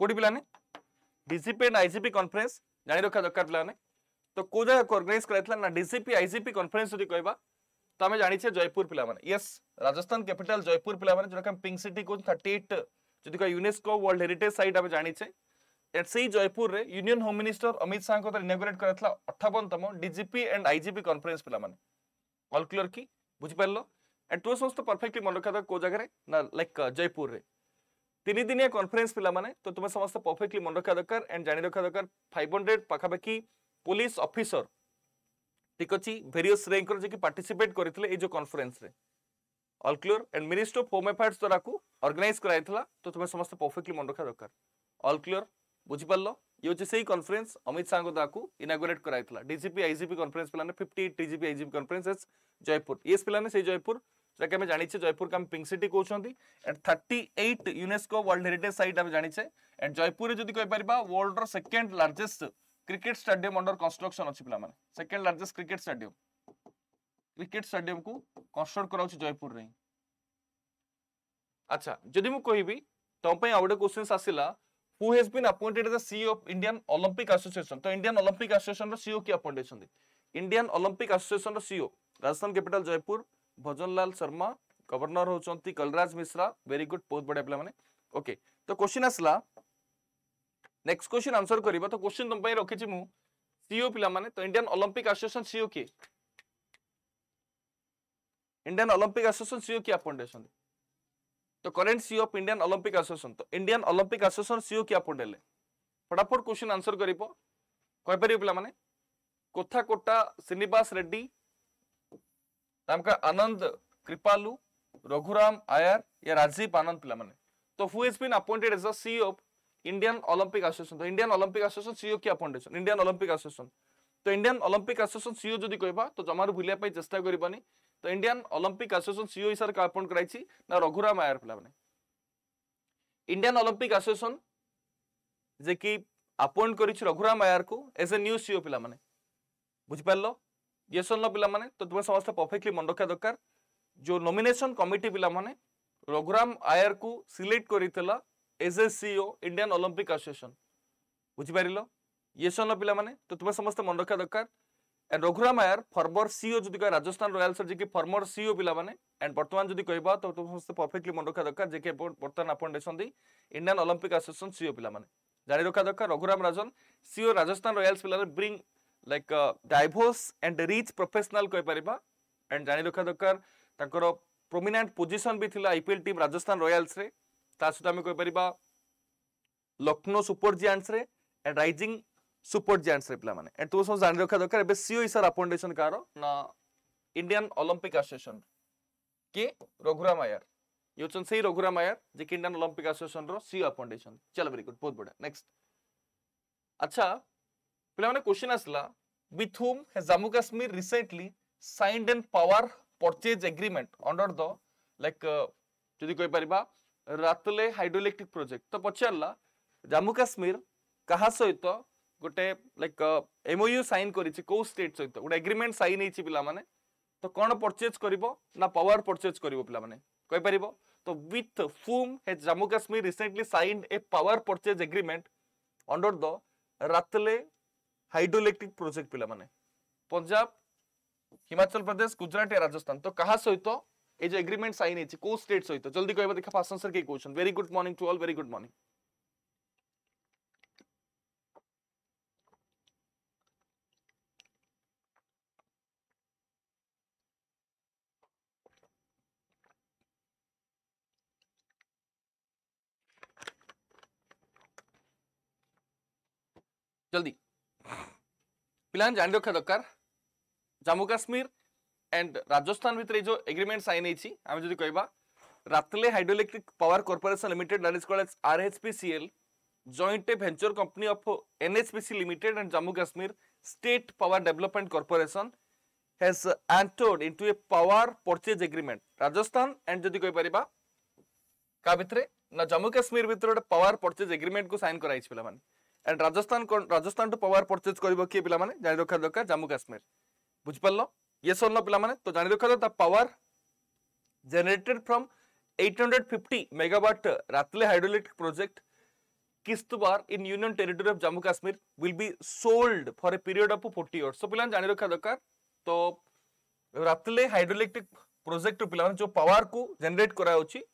কোটি পিলানে DCP and ICP conference জানি রখা দরকার পিলানে তো কেউ জায়গাকে organise করা না ডিসিপি আইসিপি কনফরেন্স যদি কহবা তো আমি জানিছে জয়পুর পিলামানে ইয়েস রাজস্থান ক্যাপিটাল জয়পুর পিলামানে যেরকম পিঙ্ক সিটি কোচ থার্টি এইট যদি কয় ইউনেস্কো ওয়ার্ল্ড হেরিটেজ সাইট আমি জানিছে সেই জয়পুর রে union home minister Amit Shah inaugurate করা অঠাবনতম ডিজিপি এন্ড আইজিপি কনফরেন্স পিলামানে অল ক্লিয়ার কি বুঝিপারল এন্ড তো সমস্ত পারফেক্টলি মনে রাখা কেউ জায়গায় না লাইক জয়পুর রে তিন দিনিয়া কনফরেন্স পিলামানে তো তুমি সমস্ত পরফেক্টলি মনে রাখা দরকার এন্ড জানি রাখা দরকার ফাইভ হন্ড্রেড পাখাপাখি পুলিশ অফিসর ঠিক অছি ভেরিয়স র্যাঙ্কর যে পার্টিসিপেট করে এই যে কনফরেন্সরে all clear and ministry of home affairs দ্বারা অর্গানাইজ করা তো তুমি সমস্ত পরফেক্টলি মনে রাখা দরকার অল ক্লিয়র বুঝিপারল ये हूँ से कन्फरेन्स अमित शाह को इनागोरेट कराइला डीजीपी आईजीपी कन्फरेन्स पिलाने fifty eight DGP IGP conference as Jaipur ये पिलाने से जयपुर যেটাকে আমি জানিছে জয়পুরকে আমি পিঙ্ক সিটি কৌঁতি at thirty eight UNESCO world heritage site আমি জানিছে এট জয়পুরে যদি কইপারা ওয়ার্ল্ডর second largest cricket stadium under construction অছি পিলামানে second largest cricket stadium cricket stadium কু কনস্ট্রক্ট করা হচ্ছে জয়পুর রে আচ্ছা যদি মু কইবি তোমাই আউ গোটে কোশ্চেন্স আসিলা who has been appointed as the CEO of Indian Olympic Association তো ইন্ডিয়ান অলিম্পিক আসোসিয়েশন র সিও কি আপয়েন্ট হইছন্তি ইন্ডিয়ান অলিম্পিক আসোসিয়েশন র CEO Rajasthan capital Jaipur Bhajanlal Sharma governor ହେଉଛନ୍ତି କଲରାଜ ମିଶ୍ରା ଭେରି ଗୁଡ୍ ବହୁତ ବଢିଆ ପିଲାମାନେ ଓକେ ତ କ୍ୱେଶ୍ଚିନ୍ ଆସିଲା ନେକ୍ସଟ କ୍ୱେଶ୍ଚିନ୍ ଆନ୍ସର କରିବ ତ କ୍ୱେଶ୍ଚିନ୍ ତମ ପାଇଁ ରଖିଛି ମୁଁ ସିଓ ପିଲାମାନେ ତ ଇଣ୍ଡିଆନ୍ ଅଲମ୍ପିକ୍ ଆସୋସିଏସନ୍ ସିଓ କିଏ इंडियन ओलंपिक एसोसिएशन सीओ की आप पंडेशन तो current CEO of Indian Olympic Association तो इंडियन ओलंपिक एसोसिएशन सीओ की आप पंडेले फटाफट क्वेश्चन आंसर करिपो कहि परियो पिला माने कोठाकोटा श्रीनिवास रेड्डी ତାଙ୍କ ଆନନ୍ଦ କୃପାଲୁ ରଘୁରାମ ଆୟାର ୟା ରାଜୀବ ଆନନ୍ଦ ପିଲାମାନେ ତ who is been appointed as a CEO Indian Olympic Association তো ইন্ডিয়ান অলিম্পিক আসোসিয়েশন সিও কি আপয়েন্টেসন ইন্ডিয়ান অলিম্পিক আসোসিয়েশন তো ইন্ডিয়ান অলিম্পিক আসোসিয়েশন সিও যদি কহবা তো জমারু ভুলিয়া পাই চেষ্টা করবানি তো ইন্ডিয়ান অলিম্পিক আসোসিয়েশন সিও হিসাবে কা আপয়েন্ট করাইছি না রঘুরাম আয়ার পিলা মানে ইন্ডিয়ান অলিম্পিক আসোসিয়েশন যে কি আপয়েন্ট করেছি রঘুরাম আয়ার কু এজ এ নিউ সিও পিলা মানে বুঝিপারলো ୟେସ୍ ଅର୍ ନୋ ପିଲାମାନେ ତ ତୁମେ ସମସ୍ତେ ପରଫେକ୍ଟଲି ମନେ ରଖିବା ଦରକାର ଯେଉଁ ନୋମିନେସନ୍ କମିଟି ପିଲାମାନେ ରଘୁରାମ ଆୟରକୁ ସିଲେକ୍ଟ କରିଥିଲା as a CEO Indian Olympic Association ବୁଝିପାରିଲ ୟେସ୍ ଅର୍ ନୋ ପିଲାମାନେ ତ ତୁମେ ସମସ୍ତେ ମନେ ରଖିବା ଦରକାର ଆଣ୍ଡ ରଘୁରାମ ଆୟର ଫର୍ମର ସିଓ ଯଦି କହିବା ରାଜସ୍ଥାନ ରୟାଲ୍ସର ଯିଏକି ଫର୍ମର ସିଓ ପିଲାମାନେ ଆଣ୍ଡ ବର୍ତ୍ତମାନ ଯଦି କହିବା ତ ତୁମେ ସମସ୍ତେ ପରଫେକ୍ଟଲି ମନେ ରଖିବା ଦରକାର ଯିଏକି ବର୍ତ୍ତମାନ ଆପଣ ଅଛନ୍ତି ଇଣ୍ଡିଆନ୍ ଅଲମ୍ପିକ୍ ଆସୋସିଏସନ୍ ସିଓ ପିଲାମାନେ ଜାଣି ରଖିବା ଦରକାର ରଘୁରାମ ରାଜନ ସିଓ ରାଜସ୍ଥାନ ରୟାଲ୍ସ ପିଲାମାନେ bring like diverse and rich professional କହିପାରିବା ଆଣ୍ଡ ଜାଣି ରଖିବା ଦରକାର ତାଙ୍କର ପ୍ରୋମିନାଣ୍ଟ ପୋଜିସନ୍ ବି ଥିଲା ଆଇପିଏଲ୍ ଟିମ୍ ରାଜସ୍ଥାନ ରୟାଲ୍ସରେ ତା ସହିତ ଆମେ କହିପାରିବା ଲକ୍ଷ୍ନୌ ସୁପର ଜିଆନ୍ସରେ ଆଣ୍ଡ ରାଇଜିଂ ସୁପର ଜିଆନ୍ସରେ ପିଲାମାନେ ଆଣ୍ଡ ତୁ ସବୁ ଜାଣି ରଖିବା ଦରକାର ଏବେ ସିଓ ଇସାର ଆପଣ୍ଡେସନ୍ କାହାର ନା ଇଣ୍ଡିଆନ୍ ଅଲମ୍ପିକ୍ ଆସୋସିଏସନ୍ କିଏ ରଘୁରାମ ଆୟାର ये हूँ से रघुराम आयर जे कि इंडियन ओलंपिक आसोसीएसन रो सीओ अपॉइंटेशन चलो वेरी गुड बहुत बढ़िया नेक्स्ट अच्छा ପିଲାମାନେ କ୍ୱେଶ୍ଚିନ୍ ଆସିଲା with whom has Jammu Kashmir recently signed an power purchase agreement under the like ଯଦି କହିପାରିବା ରାତଲେ ହାଇଡ୍ରୋଲେକ୍ଟ୍ରିକ୍ ପ୍ରୋଜେକ୍ଟ ତ ପଚାରିଲା ଜାମ୍ମୁ କାଶ୍ମୀର କାହା ସହିତ ଗୋଟେ ଲାଇକ୍ ଏମ୍ଓୟୁ ସାଇନ୍ କରିଛି କୋଉ ଷ୍ଟେଟ୍ ସହିତ ଗୋଟେ ଏଗ୍ରିମେଣ୍ଟ ସାଇନ୍ ହେଇଛି ପିଲାମାନେ ତ କ'ଣ ପରଚେଜ୍ କରିବ ନା ପାୱାର ପରଚେଜ୍ କରିବ ପିଲାମାନେ କହିପାରିବ ତ with whom has Jammu Kashmir recently sign a power purchase agreement under the Ratle hydroelectric project पिलाने पंजाब हिमाचल प्रदेश गुजरात या राजस्थान तो क्या सहित ये जो एग्रीमेंट साइन होती कौ स्टेट सहित जल्दी कह देखा फासन सर किए कौन very good morning to all very good morning जल्दी ପିଲାମାନେ ଜାଣି ରଖିବା ଦରକାର ଜାମ୍ମୁ କାଶ୍ମୀର ଆଣ୍ଡ ରାଜସ୍ଥାନ ଭିତରେ ଯେଉଁ ଏଗ୍ରିମେଣ୍ଟ ସାଇନ୍ ହେଇଛି ଆମେ ଯଦି କହିବା Ratle hydroelectric power corporation limited that is called as RHPCL joint venture company of NHPC Limited and Jammu Kashmir State Power Development Corporation has entered into a power purchase agreement. Rajasthan and যদি কই পারিবা কা ভিতরে না জম্মু কাশ্মীর ভিতরে power purchase agreement কু sign করাইছি পিলা মানে and Rajasthan Rajasthan to power purchase कर किए पाने जाणी रखा दरकार जम्मू काश्मीर बुझिपार ये सरल पाने तो जाणी रखा दरकार power generated from fifty megawatt Ratle hydraulic project Kishtwar in union territory of Jammu Kashmir will be sold for a period of 40 years so पिलान जाणी रखा दरकार तो रातले हाइड्रोलिक प्रोजेक्ट पे जो पावर को जेनेट कर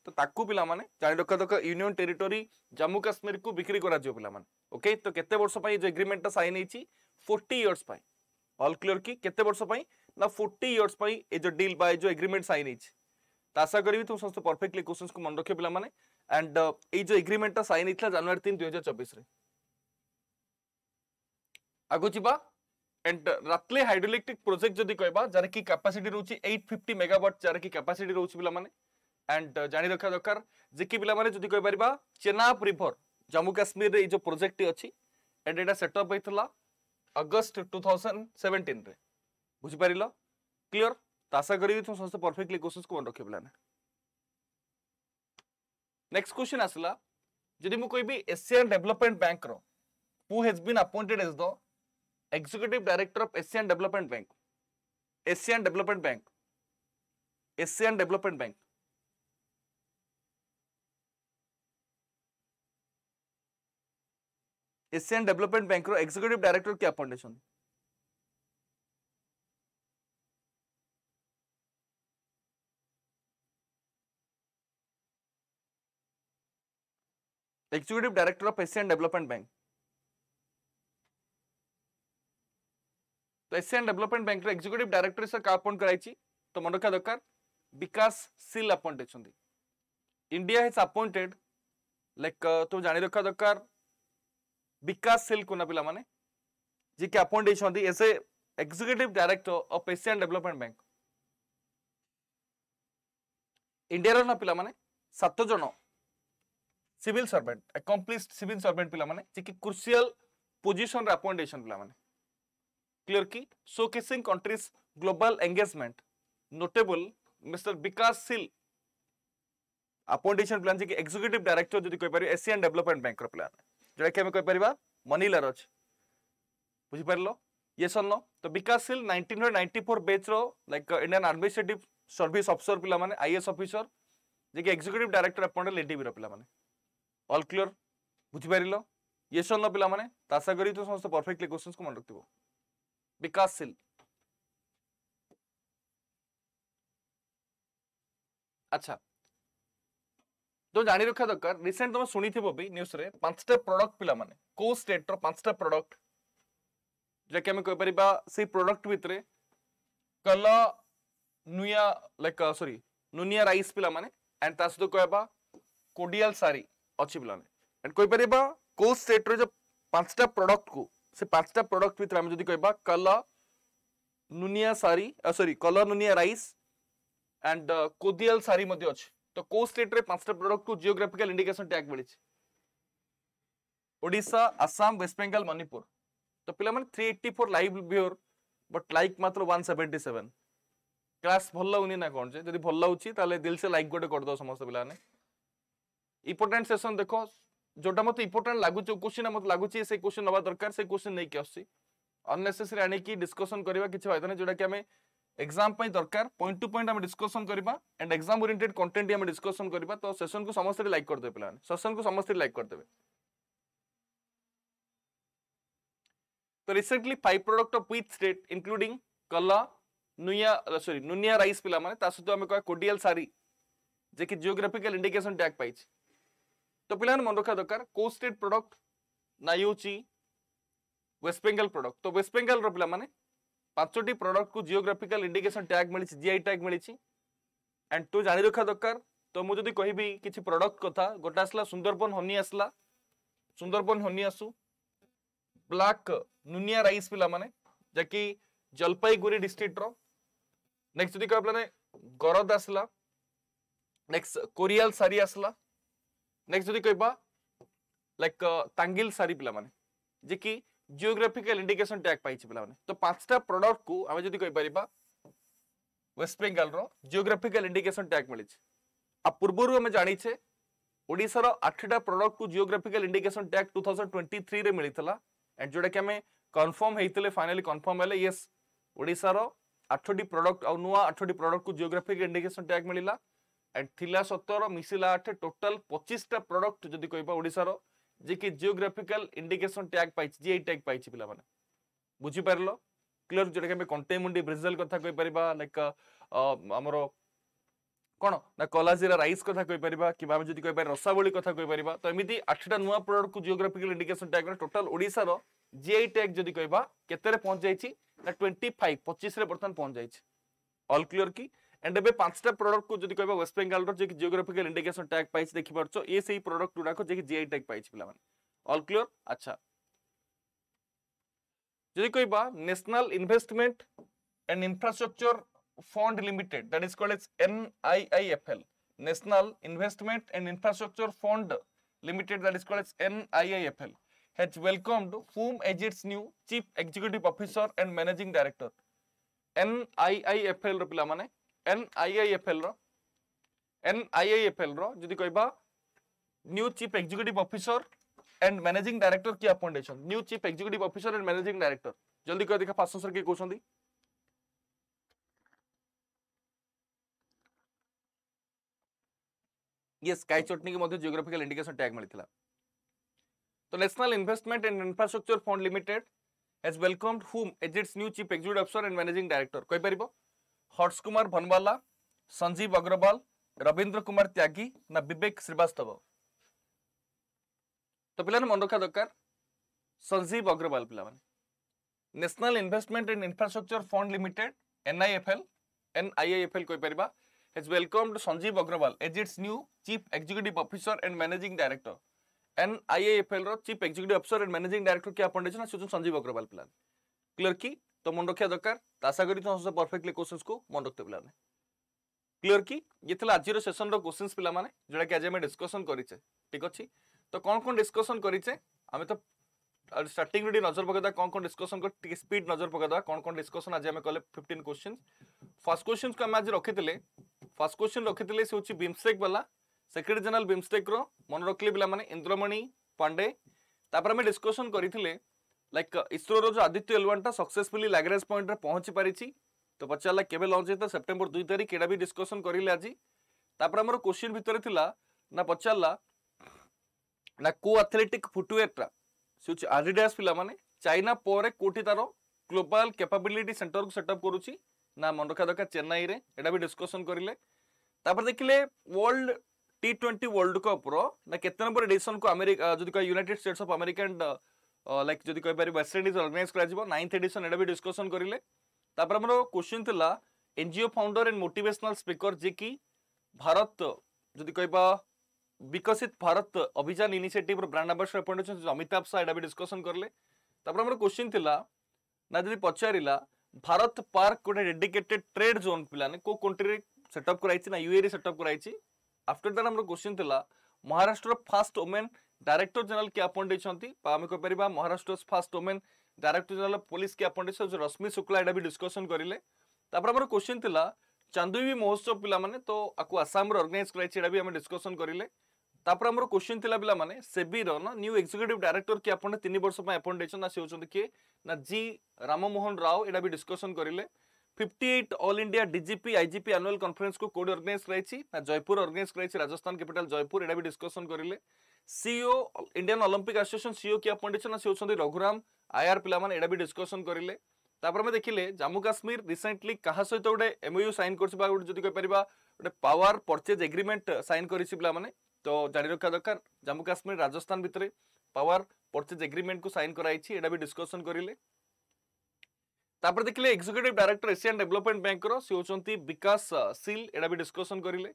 तो पे रखा दरकार यूनियन टेरीटोरी जम्मू काश्मीर को बिक्री करके ओके तो केर्ष एग्रीमेंट सैन हो फोर्टी इयर्स अल क्लीयर कि केत वर्ष ना फोर्टी इयर्स ये जो जो एग्रीमेंट सैन हो आशा करी तुम समस्त परफेक्टली क्वेश्चन को मन रखे पे एंड यो एग्रीमेंट सैन होता जानुरी तीन दुई हजार चबीस आगे जावा एंड रातले हाइड्रोइलेक्ट्रिक प्रोजेक्ट जदि कहवा जारे की कैपेसिटी रोचे 850 मेगावाट जारे की कैपेसिटी बिला माने एंड जानि रखा दरकार जे की बिला माने जदि कह परबा चेनाब रिवर जम्मू कश्मीर रे जो प्रोजेक्ट टी अच्छी एंड एटा सेटअप होता अगस्त 2017 रे बुझि परिलो क्लियर तासा करी तुम समस्त परफेक्टली क्वेश्चंस को मन बिला ने नेक्स्ट क्वेश्चन आसला जदि मुझे कहबी एशियन डेवलपमेंट बैंक रो who has been appointed as the executive director of Asian development bank Asian development bank Asian development bank Asian development bank रो एग्जीक्यूटिव डायरेक्टर क्या foundation executive director of Asian development bank তো Asian development ব্যাঙ্কর executive director হিসেবে কাহা appoint করাইছি তো মনে রাখা দরকার বিকাশ সিল অ্যাপয়েন্ট হয়েছেন ইন্ডিয়া হ্যাজ অ্যাপয়েন্টেড লাইক তুমি জানি রাখা দরকার বিকাশ সিল কোনা পিলা মানে যে কি অ্যাপয়েন্ট হয়েছেন as a executive director of Asian development bank ইন্ডিয়ার না পিলা মানে সাত জন সিভিল সর্ভেন্ট একম্প্লিশ সিভিল সর্ভেন্ট পিলা মানে যে কি ক্রুসিয়াল পজিশন অ্যাপয়েন্ট হয়েছেন পিলা মানে clear ki showcasing countries global engagement notable mr vikas sil appointation plan je ki executive director jodi koi pari asian development bank ro plan jada ki ame koi pariba manila ro bujhi parilo yes or no to vikas sil 1994 batch ro like indian administrative service officer पिला माने IAS officer जे कि executive director appointed lady बिरो पिला माने all clear बुझी पारिलो yes और no पिला माने तासा करी तो समस्त परफेक्टली क्वेश्चंस को मन रखतिबो विकासशील अच्छा ତ ଜାଣି ରଖିବା ଦରକାର ରିସେଣ୍ଟ ତମେ ଶୁଣିଥିବ ବି ନ୍ୟୁଜରେ ପାଞ୍ଚଟା ପ୍ରଡକ୍ଟ ପିଲାମାନେ କୋଉ ଷ୍ଟେଟର ପାଞ୍ଚଟା ପ୍ରଡକ୍ଟ ଯାହାକି ଆମେ କହିପାରିବା ସେଇ ପ୍ରଡକ୍ଟ ଭିତରେ କଲ ନୁଆ ଲାଇକ୍ ସରି ନୁନିଆ ରାଇସ୍ ପିଲାମାନେ ଆଣ୍ଡ ତା ସହିତ କହିବା କୋଡିଆଲ ସାରି ଅଛି ପିଲାମାନେ ଆଣ୍ଡ କହିପାରିବା କୋଉ ଷ୍ଟେଟର ଯୋଉ ପାଞ୍ଚଟା ପ୍ରଡକ୍ଟକୁ से पांचटा प्रडक्ट भितर आम जदि कहवा नुनिया सारी सॉरी कलर नुनिया राइस एंड कोदियल सारी मध्य तो को स्टेट पांचटा प्रोडक्ट को जियोग्राफिकल इंडिकेशन टैग मिली ओडिशा आसाम वेस्ट बंगाल मणिपुर तो पिला माने 384 लाइव व्यूअर बट लाइक मात्र 177 क्लास भल लागुनी ना कोन जे भल लागुची दिल से लाइक गोटे कर समस्त पिला ने इंपोर्टेंट सेशन ଯୋଉଟା ମତେ ଇମ୍ପୋର୍ଟାଣ୍ଟ ଲାଗୁଛି ଯୋଉ କୋଶ୍ଚିନ୍ ମତେ ଲାଗୁଛି ସେଇ କୋଶ୍ଚିନ୍ ନବା ଦରକାର ସେଇ କୋଶ୍ଚିନ୍ ନେଇକି ଆସୁଛି ଅନ୍ନେସେସରି ଆଣିକି ଡିସ୍କସନ୍ କରିବା କିଛି ଫାଇଦା ନାହିଁ ଯୋଉଟାକି ଆମେ এক্সাম পাই দরকার পয়েন্ট টু পয়েন্ট আমি ডিসকসন করা এন্ড এক্সাম ওরিয়েন্টেড কন্টেন্ট আমি ডিসকসন করা তো সেসন কু সমস্ত লাইক করদেবে পিলা সেসন কু সমস্ত লাইক করদেবে তো recently five product of with state including Kala Nunia sorry নুনিয়া rice পিলা মানে তা সহ আমি কোডিয়াল সারি যে কি জিওগ্রাফিক্যাল ইন্ডিকেসন ট্যাগ পাইছি तो ପିଲାମାନେ ମନେ ରଖିବା ଦରକାର କୋଉ ଷ୍ଟେଟ୍ ପ୍ରଡକ୍ଟ ନା ହେଉଛି ୱେଷ୍ଟ ବେଙ୍ଗଲ ପ୍ରଡକ୍ଟ ତ ୱେଷ୍ଟ ବେଙ୍ଗଲର ପିଲାମାନେ ପାଞ୍ଚଟି ପ୍ରଡକ୍ଟକୁ ଜିଓଗ୍ରାଫିକାଲ ଇଣ୍ଡିକେସନ ଟ୍ୟାଗ୍ ମିଳିଛି ଜିଆଇ ଟ୍ୟାଗ୍ ମିଳିଛି ଆଣ୍ଡ ତୁ ଜାଣି ରଖିବା ଦରକାର ତ ମୁଁ ଯଦି କହିବି କିଛି ପ୍ରଡକ୍ଟ କଥା ଗୋଟେ ଆସିଲା ସୁନ୍ଦରବନ ହନି ଆସିଲା ସୁନ୍ଦରବନ ହନି ଆସୁ ବ୍ଲାକ୍ ନୁନିଆ ରାଇସ୍ ପିଲାମାନେ ଯାହାକି ଜଲପାଇଗୁଡ଼ି ଡିଷ୍ଟ୍ରିକ୍ଟର ନେକ୍ସଟ ଯଦି କହିବା ପିଲାମାନେ ଗରଦ ଆସିଲା ନେକ୍ସଟ କୋରିଆଲ ସାରି ଆସିଲା ନେକ୍ସଟ ଯଦି କହିବା ଲାଇକ୍ ତାଙ୍ଗିଲ ସାରି ପିଲାମାନେ ଯେ କି ଜିଓଗ୍ରାଫିକାଲ ଇଣ୍ଡିକେସନ ଟ୍ୟାଗ ପାଇଛି ପିଲାମାନେ ତ ପାଞ୍ଚଟା ପ୍ରଡକ୍ଟକୁ ଆମେ ଯଦି କହିପାରିବା ୱେଷ୍ଟ ବେଙ୍ଗାଲର ଜିଓଗ୍ରାଫିକାଲ ଇଣ୍ଡିକେସନ ଟ୍ୟାଗ ମିଳିଛି ଆଉ ପୂର୍ବରୁ ଆମେ ଜାଣିଛେ ଓଡ଼ିଶାର ଆଠଟା ପ୍ରଡକ୍ଟକୁ geographical indication tag two thousand twenty ଥ୍ରୀରେ ମିଳିଥିଲା ଆଣ୍ଡ ଯୋଉଟାକି ଆମେ କନଫର୍ମ ହେଇଥିଲେ ଫାଇନାଲି କନଫର୍ମ ହେଲେ ୟେସ୍ ଓଡ଼ିଶାର ଆଠଟି ପ୍ରଡକ୍ଟ ଆଉ ନୂଆ ଆଠଟି ପ୍ରଡକ୍ଟକୁ ଜିଓଗ୍ରାଫିକ ଇଣ୍ଡିକେସନ ଟ୍ୟାଗ ମିଳିଲା ଥିଲା ସତର ମିଶିଲା ଆଠ ଟୋଟାଲ ପଚିଶଟା ପ୍ରଡକ୍ଟ ଯଦି କହିବା ଓଡ଼ିଶାର ଯିଏକି ଜିଓଗ୍ରାଫିକାଲ ଇଣ୍ଡିକେସନ ଟ୍ୟାଗ୍ ପାଇଛି ଜିଆଇ ଟ୍ୟାଗ୍ ପାଇଛି ପିଲାମାନେ ବୁଝିପାରିଲ କ୍ଲିୟର ଯେଉଁଟାକି ଆମେ କଣ୍ଟେନମେଣ୍ଟ ବ୍ରେଜେଲ କଥା କହିପାରିବା ଲାଇକ୍ ଆମର କ'ଣ ନା କଲାଜିରା ରାଇସ୍ କଥା କହିପାରିବା କିମ୍ବା ଆମେ ଯଦି କହିପାରିବା ରସାବଳି କଥା କହିପାରିବା ତ ଏମିତି ଆଠଟା ନୂଆ ପ୍ରଡକ୍ଟକୁ ଜିଓଗ୍ରାଫିକାଲ ଇଣ୍ଡିକେସନ ଟ୍ୟାଗ୍ରେ ଟୋଟାଲ ଓଡ଼ିଶାର ଜିଆଇ ଟ୍ୟାଗ୍ ଯଦି କହିବା କେତେରେ ପହଞ୍ଚାଇଛି ନା ଟ୍ୱେଣ୍ଟି ଫାଇଭ ପଚିଶରେ ବର୍ତ୍ତମାନ ପହଞ୍ଚାଇଛି ଅଲ୍ କ୍ଲିୟର କି एंड एवं पांचटा प्रडक्ट को जब कह West Bengal geographical indication tag पाई देखिपार ये से प्रडक्ट गुड़ाक जीआई टैग पाई पे अल क्लीयर अच्छा जदि कह national investment and infrastructure fund limited that is called as NIIFL national investment and infrastructure fund limited that is called as NIIFL has welcomed whom as its new chief executive officer and managing director NIIFL ର ପିଲାମାନେ N I I F L रन I I F L रदि कह new chief executive officer and managing director की appointment new chief executive officer and managing director जल्दी कह देखा fast किए कहते ये स्काई चटनी की जियोग्राफिकल इंडिकेशन टैग मिलता तो national investment and infrastructure fund limited has welcomed him as its new chief executive अफसर एंड मैनेजिंग डायरेक्टर कह हर्ष कुमार भनवाला संजीव अग्रवाल रविंद्र कुमार त्यागी ना विवेक श्रीवास्तव तो पिलाने मन रखा दरकार संजीव अग्रवाल पिलाने national investment and infrastructure fund limited NIFL NIFL कोइ परबा has welcomed Sanjeev Agrawal as its new chief executive officer and managing director NIFL chief executive officer and managing director के अपॉइंट संजीव अग्रवाल पिलाने क्लियर ତ ମନେ ରଖିବା ଦରକାର ଆଶା କରି ସମସ୍ତେ ପରଫେକ୍ଟଲି କୋଶ୍ଚିନ୍ସକୁ ମନେ ରଖିତେ ପିଲାମାନେ କ୍ଲିଅର କି ଇଏ ଥିଲା ଆଜିର ସେସନର କୋଶ୍ଚିନ୍ସ ପିଲାମାନେ ଯେଉଁଟାକି ଆଜି ଆମେ ଡିସ୍କସନ୍ କରିଛେ ଠିକ୍ ଅଛି ତ କ'ଣ କ'ଣ ଡିସ୍କସନ୍ କରିଛେ ଆମେ ତ ଷ୍ଟାର୍ଟିଂରୁ ଟିକେ ନଜର ପକାଇଦେବା କ'ଣ କ'ଣ ଡିସ୍କସନ୍ କରି ଟିକେ ସ୍ପିଡ୍ ନଜର ପକାଇଦେବା କ'ଣ କ'ଣ ଡିସ୍କସନ୍ ଆଜି ଆମେ କଲେ ଫିଫ୍ଟିନ୍ କୋଶ୍ଚିନ୍ ଫାର୍ଷ୍ଟ କୋଶ୍ଚିନ୍କୁ ଆମେ ଆଜି ରଖିଥିଲେ ଫାର୍ଷ୍ଟ କୋଶ୍ଚିନ୍ ରଖିଥିଲେ ସେ ହେଉଛି ବିମ୍ଷ୍ଟେକ୍ ବାଲା ସେକ୍ରେଟାରୀ ଜେନେରାଲ୍ ବିମ୍ଷ୍ଟେକ୍ର ମନେ ରଖିଲେ ପିଲାମାନେ ଇନ୍ଦ୍ରମଣି ପାଣ୍ଡେ ତାପରେ ଆମେ ଡିସ୍କସନ୍ କରିଥିଲେ लाइक uh, इसरो जो आदित्य एलवान टा सक्सेसफुली लाग्राज पॉइंट रे पहुंची पारिछि तो पचारा केवे लंच होता सेप्टेम्बर दुई तारीख यहाँ भी डिस्कसन करें आज तापर आम क्वेश्चन भितर थिला ना पचारा ना को आथलेटिक फुटवेयरटा से हूँ पिला माने चाइना पर कौटी तार ग्लोबाल कैपेबिलिटी सेंटर को सेटअप करुच्ची ना मन रखा दरकार चेन्नई रे एटा भी डिस्कसन करें तापर देखिले वर्ल्ड टी ट्वेंटी वर्ल्ड कप्र ना केते नंबर एडिशन को अमेरिका जो कह United States of America and like कह पार वेस्ट इंडिज अर्गानाइज कर नाइन्थ एडिशन यहाँ भी डिस्कसन करेंगे तापर क्वेश्चन था NGO founder and motivational speaker जे कि भारत जदि कह Viksit Bharat Abhiyan initiative brand ambassador appoint Amitabh Shah यहाँ भी डिस्कसन कले तापर क्वेश्चन था ना जी पचारा भारत पार्क गोटे डेडिकेटेड ट्रेड जोन पे को कंट्री सेटअप कराई ना यूए सेटअप कराई आफ्टर दैट आम क्वेश्चन था Maharashtra first woman director general কি ଆପଣ୍ଟେଇଛନ୍ତି ବା ଆମେ କହିପାରିବା Maharashtra first woman director general police କି ଆପଣ୍ଟେଇଛନ୍ତି ରଶ୍ମି ଶୁକ୍ଲା ଏଇଟା ବି ଡିସ୍କସନ୍ କରିଲେ ତାପରେ ଆମର କ୍ୱେଶ୍ଚିନ୍ ଥିଲା ଚାନ୍ଦୁଇବି ମହୋତ୍ସବ ପିଲାମାନେ ତ ଆକୁ ଆସାମରେ ଅର୍ଗାନାଇଜ୍ କରାଯାଇଛି ଏଇଟା ବି ଆମେ ଡିସ୍କସନ୍ କରିଲେ ତାପରେ ଆମର କ୍ୱେଶ୍ଚିନ୍ ଥିଲା ପିଲାମାନେ ସେବିର ନା ନ୍ୟୁ ଏକ୍ଜିକ୍ୟୁଟିଭ୍ ଡାଇରେକ୍ଟର କି ଆପଣ ତିନି ବର୍ଷ ପାଇଁ ଆପଣ୍ଟ ହେଇଛନ୍ତି ନା ସେ ହେଉଛନ୍ତି କିଏ ନା ଜି ରାମମୋହନ ରାଓ ଏଇଟା ବି ଡିସ୍କସନ୍ କରିଲେ fifty eight all India DGP IGP annual କନଫରେନ୍ସକୁ କେଉଁଠି ଅର୍ଗାନାଇଜ୍ କରାଯାଇଛି ନା ଜୟପୁର ଅର୍ଗାନାଇଜ୍ କରାଯାଇଛି ରାଜସ୍ଥାନ କ୍ୟାପିଟାଲ୍ ଜୟପୁର ଏଇଟା ବି ଡିସ୍କସନ୍ କରିଲେ CEO Indian olympic association CEO किए अपॉइंटेड सी रघुराम आईआर पाने यहाँ भी डिस्कसन करेंगे तापर देखिले जम्मू काश्मीर रिसेंटली क्या सहित गोटे एमओयू सैन कर पावर परचेज एग्रीमेंट सैन कर पाने तो जाणी रखा दरकार जम्मू काश्मीर राजस्थान भितर पावर परचेज एग्रीमेंट को सैन कराई यहाँ भी डिस्कसन करेंगे देखिले executive director Asian development bank सी होती विकास सिल यहाँ भी डिस्कसन करेंगे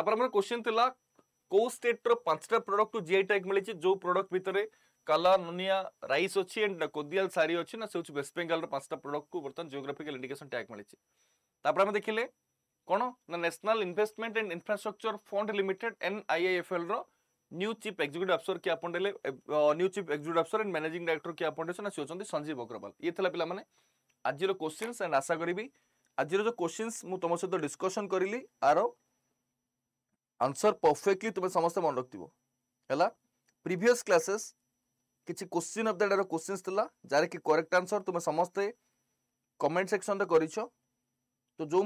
आम क्वेश्चन थी କେଉଁ ଷ୍ଟେଟ୍ର ପାଞ୍ଚଟା ପ୍ରଡ଼କ୍ଟକୁ ଜିଆଇ ଟ୍ୟାଗ୍ ମିଳିଛି ଯେଉଁ ପ୍ରଡ଼କ୍ଟ ଭିତରେ କାଲାନୋନିଆ ରାଇସ୍ ଅଛି ଆଣ୍ଡ କୋଦିଆଲ ଶାରୀ ଅଛି ନା ସେ ହେଉଛି ୱେଷ୍ଟବେଙ୍ଗାଲର ପାଞ୍ଚଟା ପ୍ରଡ଼କ୍ଟକୁ ବର୍ତ୍ତମାନ ଜିଓଗ୍ରାଫିକାଲ ଇଣ୍ଡିକେସନ୍ ଟ୍ୟାଗ୍ ମିଳିଛି ତାପରେ ଆମେ ଦେଖିଲେ କ'ଣ ନା national investment and infrastructure fund limited ଏନ୍ଆଇଆଇଏଫ୍ଏଲ୍ର ନ୍ୟୁ ଚିଫ୍ ଏକ୍ଜିକ୍ୟୁଟିଭ୍ ଅଫିସର କିଏ ଆପଣ ହେଲେ new chief executive officer and managing director କିଏ ଆପଣ ନା ସେ ହେଉଛନ୍ତି ସଞ୍ଜୀବ ଅଗ୍ରୱାଲ ଇଏ ଥିଲା ପିଲାମାନେ ଆଜିର କୋଶ୍ଚିନ୍ସ ଆଣ୍ଡ ଆଶା କରିବି ଆଜିର ଯେଉଁ କୋଶ୍ଚିନ୍ସ ମୁଁ ତୁମ ସହିତ ଡିସ୍କସନ୍ କରିଲି ଆର আনসর পরফেক্টলি তুমি সমস্তে মনে রাখব হল প্রিভিয়স ক্লাসেস কিছু কোশ্চিন অফ দ্যাটার কোশ্চিন্স লা যার কি করেক্ট আনসর তুমি সমস্তে কমেন্ট সেকশনরে করেছ তো যে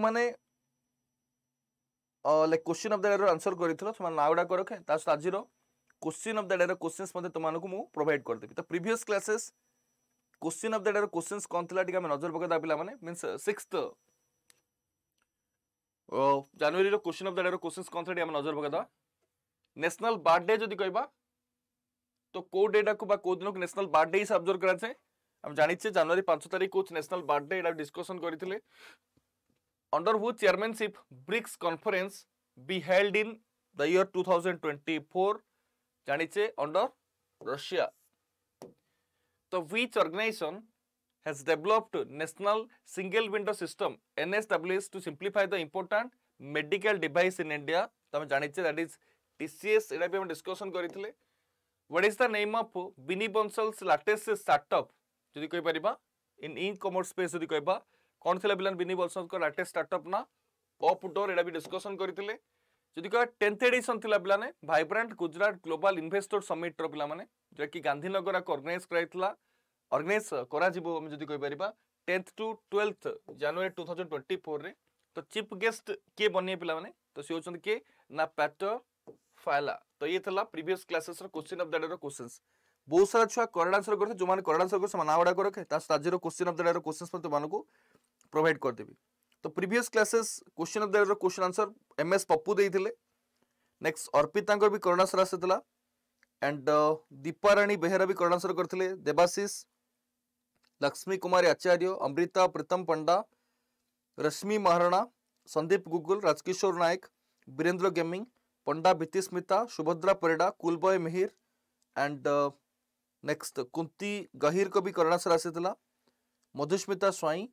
লাইক কোশ্চিন অফ দ্যাটার আনসর করেছিল সে না গুড়া রখে তা সহ আজির কোশ্চিন অফ দ্যাটার কোশ্চিন্স মধ্যে তোমাকে মু প্রোভাইড করেদেবি তো প্রিভিয়স ক্লাসেস কোশ্চিন অফ দ্যাটার কোশ্চিন্স কম লা টিকে আমি নজর পকাই পিলা মানে মিন্স সিক্সথ ଜାନୁଆରୀର କୋଶ୍ଚିନ୍ ଅଫ୍ ଦ ଡେର କୋଶ୍ଚିନ୍ସ କ'ଣ ଥିଲା ଆମେ ନଜର ପକାଇଦେବା ନ୍ୟାସନାଲ୍ ବାର୍ଥଡେ ଯଦି କହିବା ତ କେଉଁ ଡେଟାକୁ ବା କେଉଁ ଦିନକୁ ନ୍ୟାସନାଲ୍ ବାର୍ଥଡେ ହିସାବ ଅବଜର୍ଭ କରାଯାଏ ଆମେ ଜାଣିଛେ ଜାନୁଆରୀ ପାଞ୍ଚ ତାରିଖ କୋଚ୍ ନ୍ୟାସନାଲ୍ ବାର୍ଥଡେ ଏଇଟା ଡିସ୍କସନ୍ କରିଥିଲେ under whose chairmanship BRICS conference be held in the year two thousand twenty four ଜାଣିଛେ ଅଣ୍ଡର ରଷିଆ ତ which organisation has developed National Single Window System NSWS to simplify the important medical device in India. तमें जानिचे that is TCS eda bhi hum discussion करी थले. What is the name of bini Bonsal's latest startup? jodi koi pariba in e-commerce space jodi कोई बा कौन थले बिलन Binny Bonsal's को latest startup ना pop door इड़ा भी discussion करी थले. जो कोई tenth edition थला बिलाने vibrant Gujarat Global Investor Summit रो बिला जो कि गांधीनगर को अर्गनइज कराइला ऑर्गेनाइज करा जिवो हम जदी कहि टू 12th जनवरी 2024 रे तो चीफ गेस्ट के बनिए पिला माने तो से होचन के ना पेटर फाइला तो ये थला classes question of the day बहुत सारा छुआ करेक्ट आंसर करथ जो माने करेक्ट आंसर को समान आवडा करके आज स्टाजी रो क्वेश्चन ऑफ द डे रो तो मान कर देबी तो previous classes question of the day question answer MS Pappu देथिले नेक्स्ट अर्पिता भी करेक्ट आंसर आसेतला एंड दीपा रानी भी करेक्ट आंसर करथिले देवाशीष लक्ष्मी कुमारी आचार्य अमृता प्रीतम पंडा रश्मि महाराणा संदीप गुगल राजकिशोर नायक वीरेंद्र गेमिंग पंडा भितिस्मिता सुभद्रा परिडा कुलबय Mihir and next uh, Kunti गहिर को भी कर्णासर आसीला मधुस्मिता स्वई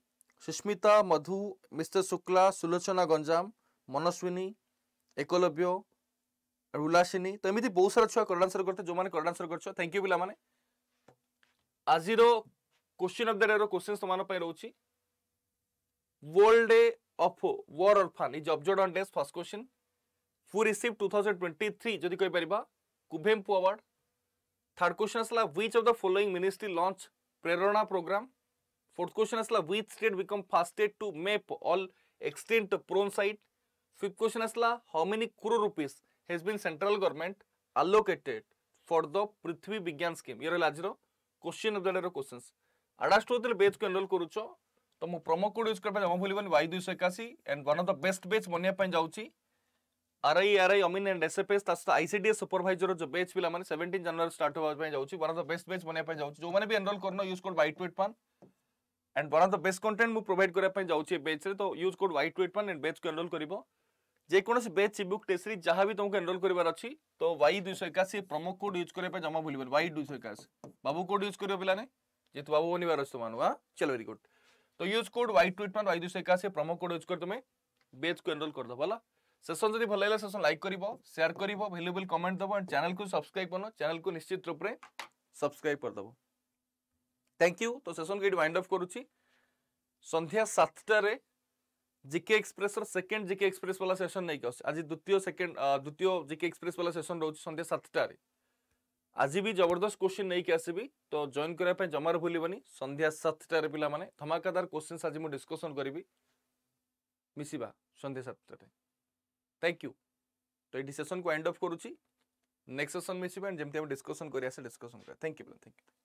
सुस्मिता मधु मिस्टर शुक्ला सुलोचना गंजाम मनस्विनी एकलव्य रुलासिनी तो एमती बहुत सारा छुआ कर्णासर करते जो मैंने कर्णासर कर थैंक यू पे आज question of the day question तुम्हारे रोचे world day of war orphan is observed on days first question who receive two thousand twenty three जदि कहीपर कुभेम्पु अवार्ड थर्ड क्वेश्चन आसला which of the following ministry launch Prerna programme fourth question आसला which state become fasted to map all extent prone site fifth question आसला how many crore rupees has been central government allocated for the Prithvi Vigyan scheme ये रहा आज question of the day question আড়াশ টাকা batch কু enrol করুছ তো মো promo code use করা জমা ভুলবেনি ওয়াই দুইশ একাশি and one of the best batch বনাইয়া যাচ্ছি RI RI Amin and SFS তা সহ আইসিডিএস সুপরভাইজর যে বেচ পিলা মানে 17 জানুয়ারি স্টার্ট হওয়া পাই যাচ্ছি one of the best batch বনাইয়া পাই যাচ্ছি যোমানে বি এনরোল করনো ইউজ কোড হোয়াইট ওয়েট পান and one of the best content मुझे प्रोभाइड करने जाऊँगी बेच में तो यूज कोड व्हाइट वेट पान एंड बेच को एनरोल कर जेकोसी बेच बुक टेस्ट सीरीज जहाँ भी तुमको एनरोल करार अच्छी तो वाई दुई एकाशी प्रोमो कोड यूज करने जमा भूल वाई दुई एकाशी बाबू कोड यूज कर पाने जेतु बाबू ओनिवार असतो मानवा चल वेरी गुड तो यूज कोड वाई ट्विट वाई दुशे एकाशी प्रोमो कोड यूज कर तुम्हें बेच को एनरोल कर करद भल सेसन जब भल लगे सेसन लाइक कर सेयार कर भैल्युबल कमेंट दब एंड चैनल को सब्सक्राइब बन चैनल को निश्चित रूप से सब्सक्राइब कर करदेव थैंक यू तो सेसन को ये वाइंड अफ करुच्ची सन्ध्या सातटार GK express second GK express वाला सेसन नहीं आज द्वितीय सेकेंड द्वितीय जिके एक्सप्रेस वाला सेसन रोज सन्ध्या सातटार আজি ବି ଜବରଦସ୍ତ କୋଶ୍ଚିନ୍ ନେଇକି ଆସିବି ତ ଜଏନ୍ କରିବା ପାଇଁ ଜମାରୁ ଭୁଲିବନି ସନ୍ଧ୍ୟା ସାତଟାରେ ପିଲାମାନେ ଧମାକାଦାର କୋଶ୍ଚିନ୍ସ ଆଜି ମୁଁ ଡିସ୍କସନ୍ କରିବି ମିଶିବା ସନ୍ଧ୍ୟା ସାତଟାରେ ଥ୍ୟାଙ୍କ ୟୁ ତ ଏଇଠି ସେସନ୍କୁ ଏଣ୍ଡ ଅଫ୍ କରୁଛି ନେକ୍ସଟ ସେସନ୍ ମିଶିବା ଯେମିତି ଆମେ ଡିସ୍କସନ୍ କରିବା ସେ ଡିସ୍କସନ୍ କରିବା ଥ୍ୟାଙ୍କ ୟୁ ଥ୍ୟାଙ୍କ ୟୁ